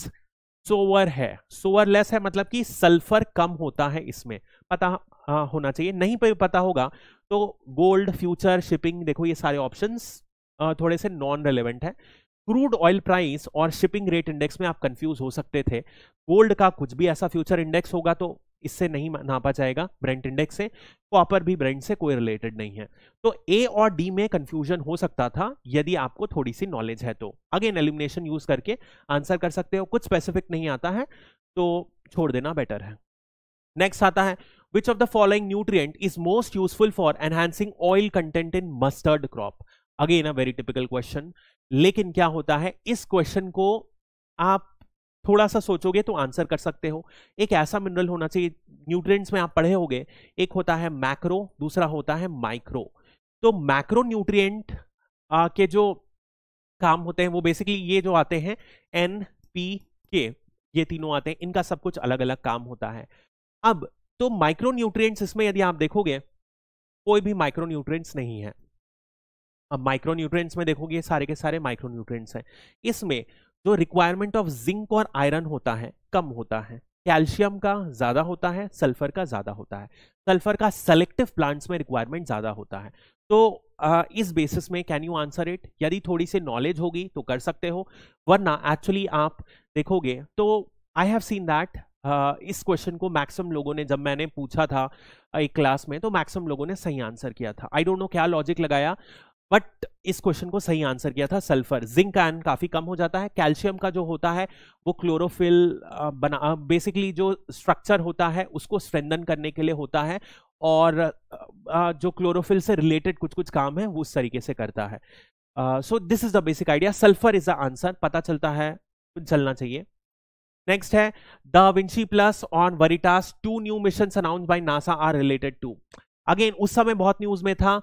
सोवर है सोवर लेस है मतलब कि सल्फर कम होता है इसमें पता आ, हाँ, होना चाहिए नहीं पता होगा तो गोल्ड फ्यूचर शिपिंग देखो ये सारे ऑप्शंस थोड़े से नॉन रेलेवेंट है क्रूड ऑयल प्राइस और शिपिंग रेट इंडेक्स में आप कंफ्यूज हो सकते थे गोल्ड का कुछ भी ऐसा फ्यूचर इंडेक्स होगा तो इससे नहीं नापा जाएगा ब्रेंट इंडेक्स से कॉपर भी ब्रेंट से कोई रिलेटेड नहीं है तो ए और डी में कंफ्यूजन हो सकता था यदि आपको थोड़ी सी नॉलेज है तो अगेन एलिमिनेशन यूज करके आंसर कर सकते हो कुछ स्पेसिफिक नहीं आता है तो छोड़ देना बेटर है नेक्स्ट आता है which of the following nutrient is most useful for enhancing oil content in mustard crop again a very typical question लेकिन क्या होता है इस क्वेश्चन को आप थोड़ा सा सोचोगे तो आंसर कर सकते हो एक ऐसा मिनरल होना चाहिए न्यूट्रिएंट्स में आप पढ़े होंगे एक होता है मैक्रो दूसरा होता है माइक्रो तो मैक्रो न्यूट्रिएंट के जो काम होते हैं वो बेसिकली ये जो आते हैं एन पी के ये तीनों आते हैं इनका सब कुछ अलग अलग काम होता है अब तो माइक्रो न्यूट्रिएंट्स इसमें यदि आप देखोगे कोई भी माइक्रो न्यूट्रिएंट्स नहीं है अब माइक्रो में देखोगे ये सारे के सारे माइक्रो न्यूट्रेंट्स हैं इसमें जो रिक्वायरमेंट ऑफ जिंक और आयरन होता है कम होता है कैल्शियम का ज़्यादा होता है सल्फर का ज़्यादा होता है सल्फर का सेलेक्टिव प्लांट्स में रिक्वायरमेंट ज़्यादा होता है तो आ, इस बेसिस में कैन यू आंसर इट यदि थोड़ी सी नॉलेज होगी तो कर सकते हो वरना एक्चुअली आप देखोगे तो आई हैव सीन दैट इस क्वेश्चन को मैक्सिमम लोगों ने जब मैंने पूछा था एक क्लास में तो मैक्सिमम लोगों ने सही आंसर किया था आई डोंट नो क्या लॉजिक लगाया बट इस क्वेश्चन को सही आंसर किया था सल्फर जिंक आयन काफी कम हो जाता है कैल्शियम का जो होता है वो क्लोरोफिल बना बेसिकली जो स्ट्रक्चर होता है उसको स्ट्रेंदन करने के लिए होता है और जो क्लोरोफिल से रिलेटेड कुछ कुछ काम है वो उस तरीके से करता है so this is the basic idea sulphur is the answer पता चलता है चलना चाहिए नेक्स्ट है DAVINCI plus and VERITAS two new mission announce by NASA are related to again उस समय बहुत न्यूज में था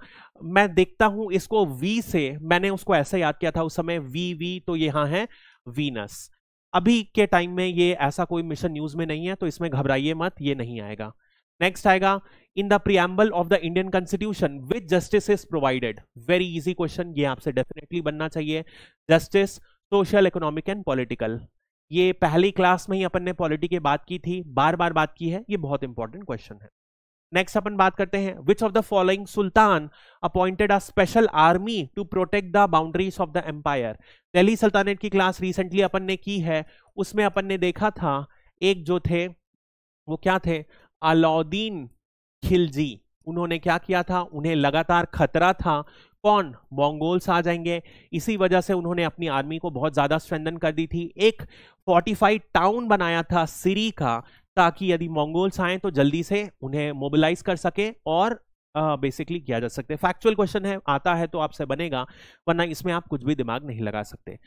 मैं देखता हूं इसको वी से मैंने उसको ऐसे याद किया था उस समय वी वी तो यहां है वीनस अभी के टाइम में ये ऐसा कोई मिशन न्यूज में नहीं है तो इसमें घबराइए मत ये नहीं आएगा नेक्स्ट आएगा in the preamble of the Indian constitution with justice is provided very easy question ये आपसे डेफिनेटली बनना चाहिए justice social economic and political ये पहली क्लास में ही अपन ने पॉलिटी के बात की थी बार बार बात की है ये बहुत इंपॉर्टेंट क्वेश्चन है नेक्स्ट अपन बात करते हैं which of the following sultan appointed a special army to protect the boundaries of the empire Delhi sultanate की क्लास रिसेंटली अपन ने की है उसमें अपन ने देखा था एक जो थे वो क्या थे अलाउद्दीन खिलजी उन्होंने क्या किया था उन्हें लगातार खतरा था कौन मंगोल्स आ जाएंगे इसी वजह से उन्होंने अपनी आर्मी को बहुत ज़्यादा स्ट्रेंदन कर दी थी एक फोर्टिफाइड टाउन बनाया था सिरी का ताकि यदि मंगोल्स आए तो जल्दी से उन्हें मोबिलाइज कर सके और बेसिकली uh, किया जा सकते है फैक्चुअल क्वेश्चन है आता है तो आपसे बनेगा वरना इसमें आप कुछ भी दिमाग नहीं लगा सकते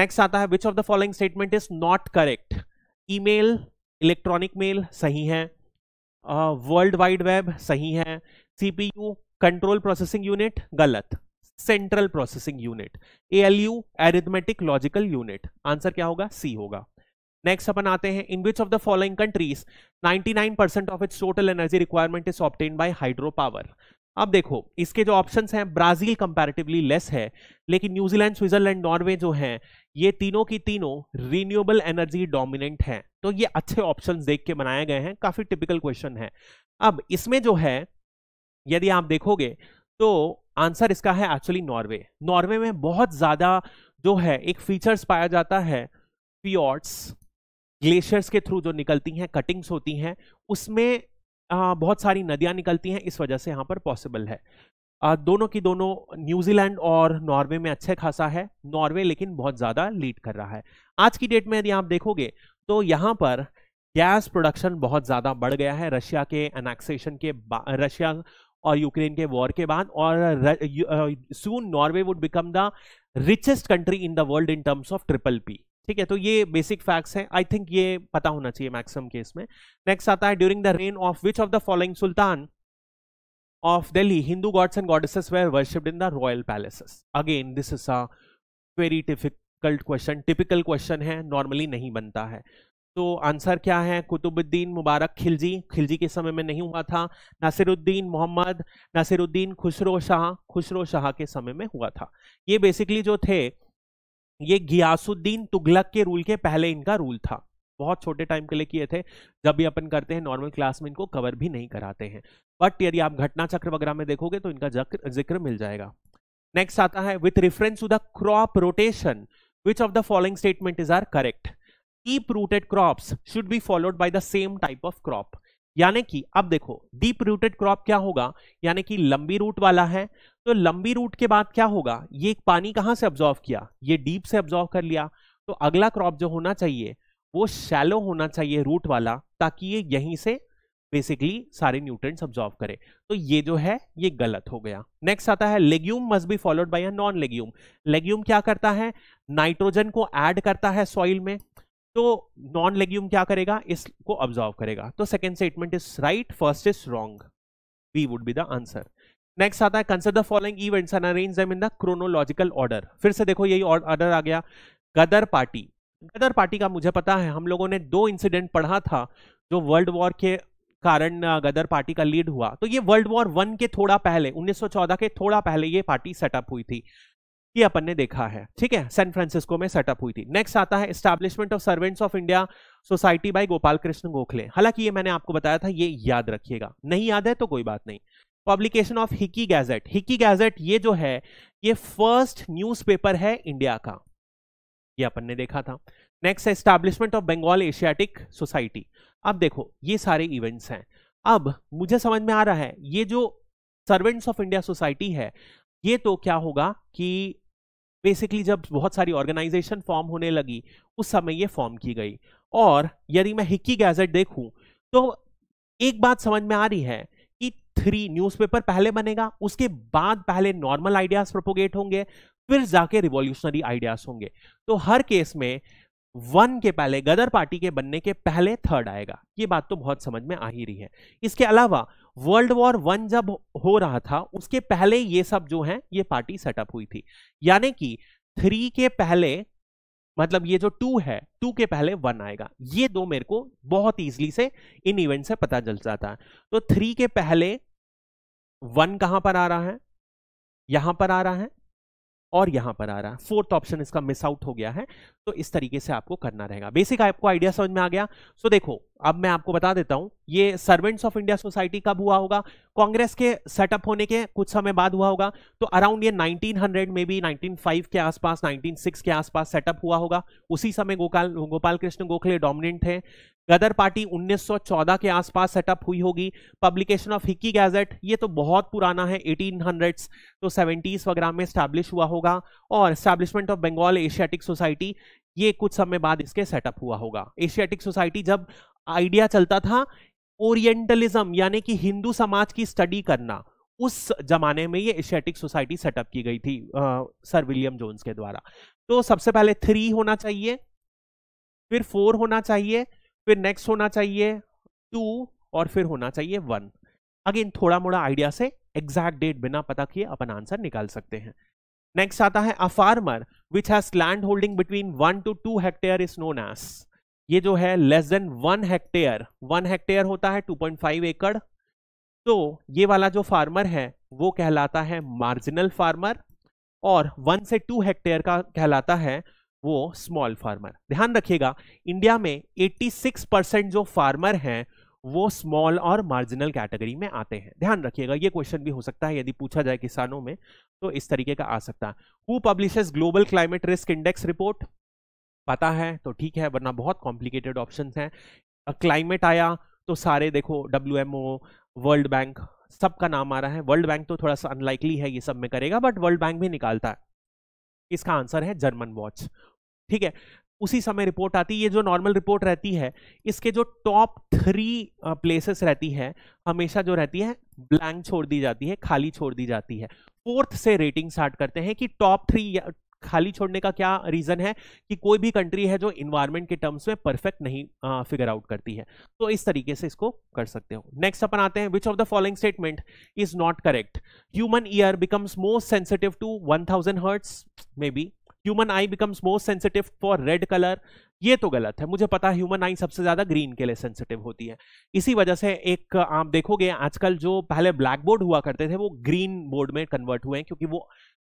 नेक्स्ट आता है which of the following statement is not correct email electronic mail सही है वर्ल्ड वाइड वेब सही है सीपीयू कंट्रोल प्रोसेसिंग यूनिट गलत central processing unit ALU arithmetic logical unit answer क्या होगा सी होगा नेक्स्ट अपन आते हैं in which of the following countries 99 percent of its total energy requirement is obtained by hydro power अब देखो इसके जो ऑप्शंस हैं ब्राजील कंपैरेटिवली लेस है लेकिन न्यूजीलैंड स्विट्जरलैंड नॉर्वे जो हैं ये तीनों की तीनों रिन्यूएबल एनर्जी डोमिनेंट हैं तो ये अच्छे ऑप्शन देख के बनाए गए हैं काफ़ी टिपिकल क्वेश्चन है अब इसमें जो है यदि आप देखोगे तो आंसर इसका है एक्चुअली नॉर्वे नॉर्वे में बहुत ज़्यादा जो है एक फीचर्स पाया जाता है ग्लेशियर्स के थ्रू जो निकलती हैं कटिंग्स होती हैं उसमें आ, बहुत सारी नदियां निकलती हैं इस वजह से यहाँ पर पॉसिबल है आ, दोनों की दोनों न्यूजीलैंड और नॉर्वे में अच्छे खासा है नॉर्वे लेकिन बहुत ज़्यादा लीड कर रहा है आज की डेट में यदि आप देखोगे तो यहाँ पर गैस प्रोडक्शन बहुत ज़्यादा बढ़ गया है रशिया के अनेक्सेशन के रशिया और यूक्रेन के वॉर के बाद और soon Norway would become the richest country in the world in terms of triple P ठीक है तो ये बेसिक फैक्ट्स हैं आई थिंक ये पता होना चाहिए मैक्सिमम केस में नेक्स्ट आता है during the reign of which of the following sultan of Delhi Hindu gods and goddesses were worshipped in the royal palaces again this is a very difficult question typical question है नॉर्मली नहीं बनता है तो आंसर क्या है कुतुबुद्दीन मुबारक खिलजी खिलजी के समय में नहीं हुआ था नासिरुद्दीन मोहम्मद नासिरुद्दीन खुसरो शाह खुसरो शाह के समय में हुआ था ये बेसिकली जो थे ये गियासुद्दीन तुगलक के रूल के पहले इनका रूल था बहुत छोटे टाइम के लिए किए थे जब भी अपन करते हैं नॉर्मल क्लास में इनको कवर भी नहीं कराते हैं बट यदि आप घटना चक्र वगैरह में देखोगे तो इनका जिक्र मिल जाएगा नेक्स्ट आता है with reference to the crop rotation which of the following statement is are correct deep rooted crops should be followed by the same type of crop यानी कि अब देखो डीप रूटेड क्रॉप क्या होगा यानी कि लंबी रूट वाला है तो लंबी रूट के बाद क्या होगा ये पानी कहां से ऑब्जॉर्व किया ये डीप से ऑब्जॉर्व कर लिया तो अगला क्रॉप जो होना चाहिए वो शैलो होना चाहिए रूट वाला ताकि ये यहीं से बेसिकली सारे न्यूट्रिएंट्स ऑब्जॉर्व करे तो ये जो है ये गलत हो गया नेक्स्ट आता है legume must be followed by a non legume legume क्या करता है नाइट्रोजन को ऐड करता है सॉइल में तो नॉन लेग्यूम क्या करेगा इसको ऑब्जर्व करेगा तो second statement is right first is wrong B would be the answer next आता है consider the following events and arrange them in the chronological order फिर से देखो यही ऑर्डर आ गया गदर पार्टी गदर पार्टी का मुझे पता है हम लोगों ने दो इंसिडेंट पढ़ा था जो वर्ल्ड वॉर के कारण गदर पार्टी का लीड हुआ तो ये वर्ल्ड वॉर वन के थोड़ा पहले 1914 के थोड़ा पहले ये पार्टी सेटअप हुई थी ये अपन ने देखा है ठीक है सैन फ्रांसिस्को में सेटअप हुई थी नेक्स्ट आता है establishment of Servants of India Society by Gopal Krishna Gokhale हालांकि ये मैंने आपको बताया था ये याद रखिएगा नहीं याद है तो कोई बात नहीं publication of Hicky Gazette Hicky Gazette ये जो है ये फर्स्ट न्यूज है इंडिया का ये अपन ने देखा था नेक्स्ट है establishment of Bengal Asiatic Society अब देखो ये सारे इवेंट्स हैं अब मुझे समझ में आ रहा है ये जो सर्वेंट्स ऑफ इंडिया सोसाइटी है ये तो क्या होगा कि बेसिकली जब बहुत सारी ऑर्गेनाइजेशन फॉर्म होने लगी उस समय ये फॉर्म की गई और यदि मैं हिक्की गैजेट देखूं तो एक बात समझ में आ रही है कि थ्री न्यूज़पेपर पहले बनेगा उसके बाद पहले नॉर्मल आइडियाज प्रोपोगेट होंगे फिर जाके रिवॉल्यूशनरी आइडियाज होंगे तो हर केस में वन के पहले गदर पार्टी के बनने के पहले थर्ड आएगा ये बात तो बहुत समझ में आ ही रही है इसके अलावा वर्ल्ड वॉर वन जब हो रहा था उसके पहले ये सब जो है ये पार्टी सेटअप हुई थी यानी कि थ्री के पहले मतलब ये जो टू है टू के पहले वन आएगा ये दो मेरे को बहुत इजीली से इन इवेंट से पता चल जाता है तो थ्री के पहले वन कहां पर आ रहा है यहां पर आ रहा है और यहां पर आ रहा है फोर्थ ऑप्शन इसका मिस आउट हो गया है तो इस तरीके से आपको करना रहेगा बेसिक आपको आइडिया समझ में आ गया सो so, देखो अब मैं आपको बता देता हूं ये सर्वेंट्स ऑफ इंडिया सोसाइटी कब हुआ होगा कांग्रेस के सेटअप होने के कुछ समय बाद हुआ होगा तो अराउंड ये 1900 में भी नाइनटीन के आसपास 196 के आसपास सेटअप हुआ होगा उसी समय गोपाल गोपाल कृष्ण गोखले डोमिनेंट थे गदर पार्टी 1914 के आसपास सेटअप हुई होगी पब्लिकेशन ऑफ हिकी गैजेट ये तो बहुत पुराना है 1800s तो 70s वगैरह में स्टैब्लिश हुआ होगा और establishment of Bengal Asiatic Society ये कुछ समय बाद इसके सेटअप हुआ होगा एशियाटिक सोसाइटी जब आइडिया चलता था ओरिएंटलिज्म यानी कि हिंदू समाज की स्टडी करना उस जमाने में ये एशियाटिक सोसाइटी सेटअप की गई थी आ, सर विलियम जोन्स के द्वारा तो सबसे पहले थ्री होना चाहिए फिर फोर होना चाहिए फिर नेक्स्ट होना चाहिए टू और फिर होना चाहिए वन अगेन थोड़ा मोड़ा आइडिया से एग्जैक्ट डेट बिना पता किए अपन आंसर निकाल सकते हैं नेक्स्ट आता है a farmer which has land holding between one two two hectare is known as ये जो है less than one hectare one hectare होता है टू पॉइंट फाइव एकड़ तो ये वाला जो फार्मर है वो कहलाता है मार्जिनल फार्मर और वन से टू हेक्टेयर का कहलाता है वो स्मॉल फार्मर ध्यान रखिएगा इंडिया में 86 परसेंट जो फार्मर हैं वो स्मॉल और मार्जिनल कैटेगरी में आते हैं ध्यान रखिएगा ये क्वेश्चन भी हो सकता है यदि पूछा जाए किसानों में तो इस तरीके का आ सकता है who publishes global climate risk index report पता है तो ठीक है वरना बहुत कॉम्प्लिकेटेड ऑप्शन हैं क्लाइमेट आया तो सारे देखो डब्ल्यू वर्ल्ड बैंक सबका नाम आ रहा है वर्ल्ड बैंक तो थोड़ा सा अनलाइकली है ये सब में करेगा बट वर्ल्ड बैंक भी निकालता है इसका आंसर है जर्मन वॉच ठीक है उसी समय रिपोर्ट आती है ये जो नॉर्मल रिपोर्ट रहती है इसके जो टॉप थ्री प्लेसेस रहती है हमेशा जो रहती है ब्लैंक छोड़ दी जाती है खाली छोड़ दी जाती है फोर्थ से रेटिंग स्टार्ट करते हैं कि टॉप थ्री खाली छोड़ने का क्या रीजन है कि कोई भी कंट्री है जो इन्वायरमेंट के टर्म्स में परफेक्ट नहीं फिगर आउट करती है तो इस तरीके से इसको कर सकते हो नेक्स्ट अपन आते हैं which of the following statement is not correct human ear becomes most sensitive to 1000 thousand hertz may be human eye becomes most sensitive for red colour ये तो गलत है मुझे पता है ह्यूमन आई सबसे ज्यादा ग्रीन के लिए सेंसिटिव होती है इसी वजह से एक आप देखोगे आजकल जो पहले ब्लैक बोर्ड हुआ करते थे वो ग्रीन बोर्ड में कन्वर्ट हुए हैं क्योंकि वो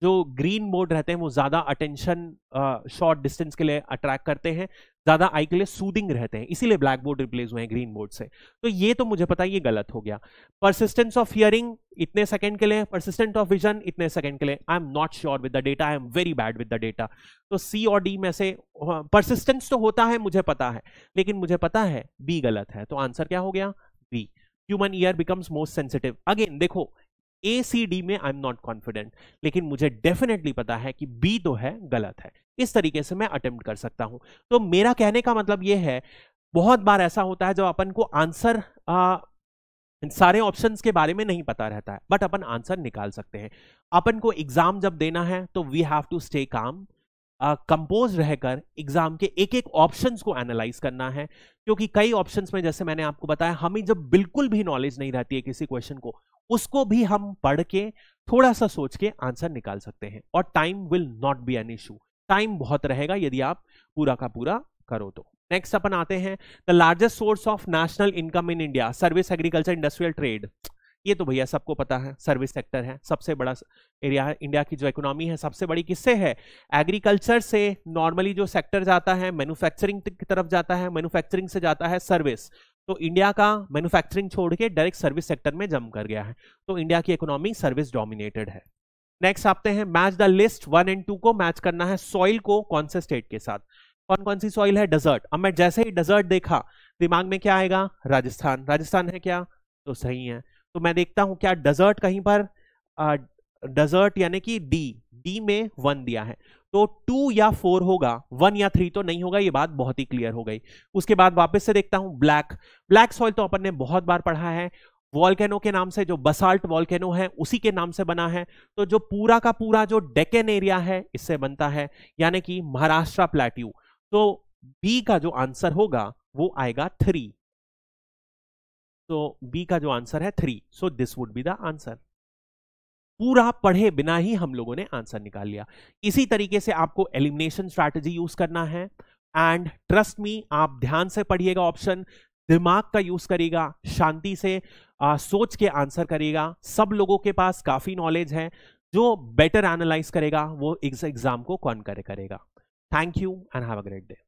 जो ग्रीन मोड रहते हैं वो ज़्यादा अटेंशन शॉर्ट डिस्टेंस के लिए अट्रैक्ट करते हैं ज़्यादा आई के लिए सूदिंग रहते हैं इसीलिए ब्लैक बोर्ड रिप्लेस हुए हैं ग्रीन बोर्ड से तो ये तो मुझे पता है ये गलत हो गया परसिस्टेंस ऑफ हियरिंग इतने सेकंड के लिए परसिस्टेंट ऑफ विजन इतने सेकंड के लिए I am not sure with the data I am very bad with the data तो सी और डी में से परसिस्टेंस तो होता है मुझे पता है लेकिन मुझे पता है बी गलत है तो आंसर क्या हो गया B human ear becomes most sensitive again देखो ए सी डी में आई एम नॉट कॉन्फिडेंट लेकिन मुझे डेफिनेटली पता है कि बी तो है गलत है इस तरीके से मैं अटेम्प्ट कर सकता हूं तो मेरा कहने का मतलब यह है बहुत बार ऐसा होता है जब अपन को आंसर सारे ऑप्शंस के बारे में नहीं पता रहता है बट अपन आंसर निकाल सकते हैं अपन को एग्जाम जब देना है तो we have to stay calm composed रहकर एग्जाम के एक एक ऑप्शंस को एनालाइज करना है क्योंकि कई ऑप्शंस में जैसे मैंने आपको बताया हमें जब बिल्कुल भी नॉलेज नहीं रहती है किसी क्वेश्चन को उसको भी हम पढ़ के थोड़ा सा सोच के आंसर निकाल सकते हैं और time will not be an issue time बहुत रहेगा यदि आप पूरा का पूरा करो तो नेक्स्ट अपन आते हैं the largest source of national income in India service agriculture industrial trade ये तो भैया सबको पता है सर्विस सेक्टर है सबसे बड़ा एरिया है इंडिया की जो इकोनॉमी है सबसे बड़ी किससे है एग्रीकल्चर से नॉर्मली जो सेक्टर जाता है मैन्युफैक्चरिंग की तरफ जाता है मैन्युफैक्चरिंग से जाता है सर्विस तो इंडिया का मैन्युफैक्चरिंग छोड़ के डायरेक्ट सर्विस सेक्टर में जम कर गया है तो इंडिया की इकोनॉमी सर्विस डोमिनेटेड है नेक्स्ट आते हैं match the list one and two को मैच करना है सॉइल को कौन से स्टेट के साथ कौन कौन सी सॉइल है डेजर्ट अब मैं जैसे ही डेजर्ट देखा दिमाग में क्या आएगा राजस्थान राजस्थान है क्या तो सही है तो मैं देखता हूं क्या डेजर्ट कहीं पर डेजर्ट यानी कि डी डी में वन दिया है तो टू या फोर होगा वन या थ्री तो नहीं होगा ये बात बहुत ही क्लियर हो गई उसके बाद वापस से देखता हूं ब्लैक ब्लैक सॉइल तो अपन ने बहुत बार पढ़ा है वॉल्केनो के नाम से जो बसाल्ट वॉल्केनो है उसी के नाम से बना है तो जो पूरा का पूरा जो डेकेन एरिया है इससे बनता है यानी कि महाराष्ट्र प्लेट्यू तो बी का जो आंसर होगा वो आएगा थ्री तो बी का जो आंसर है three so this would be the answer पूरा पढ़े बिना ही हम लोगों ने आंसर निकाल लिया इसी तरीके से आपको एलिमिनेशन स्ट्रैटेजी यूज करना है एंड ट्रस्ट मी आप ध्यान से पढ़िएगा ऑप्शन दिमाग का यूज करेगा शांति से आ, सोच के आंसर करेगा सब लोगों के पास काफी नॉलेज है जो बेटर एनालाइज करेगा वो इस एग्जाम को कौन करे करेगा thank you and have a great day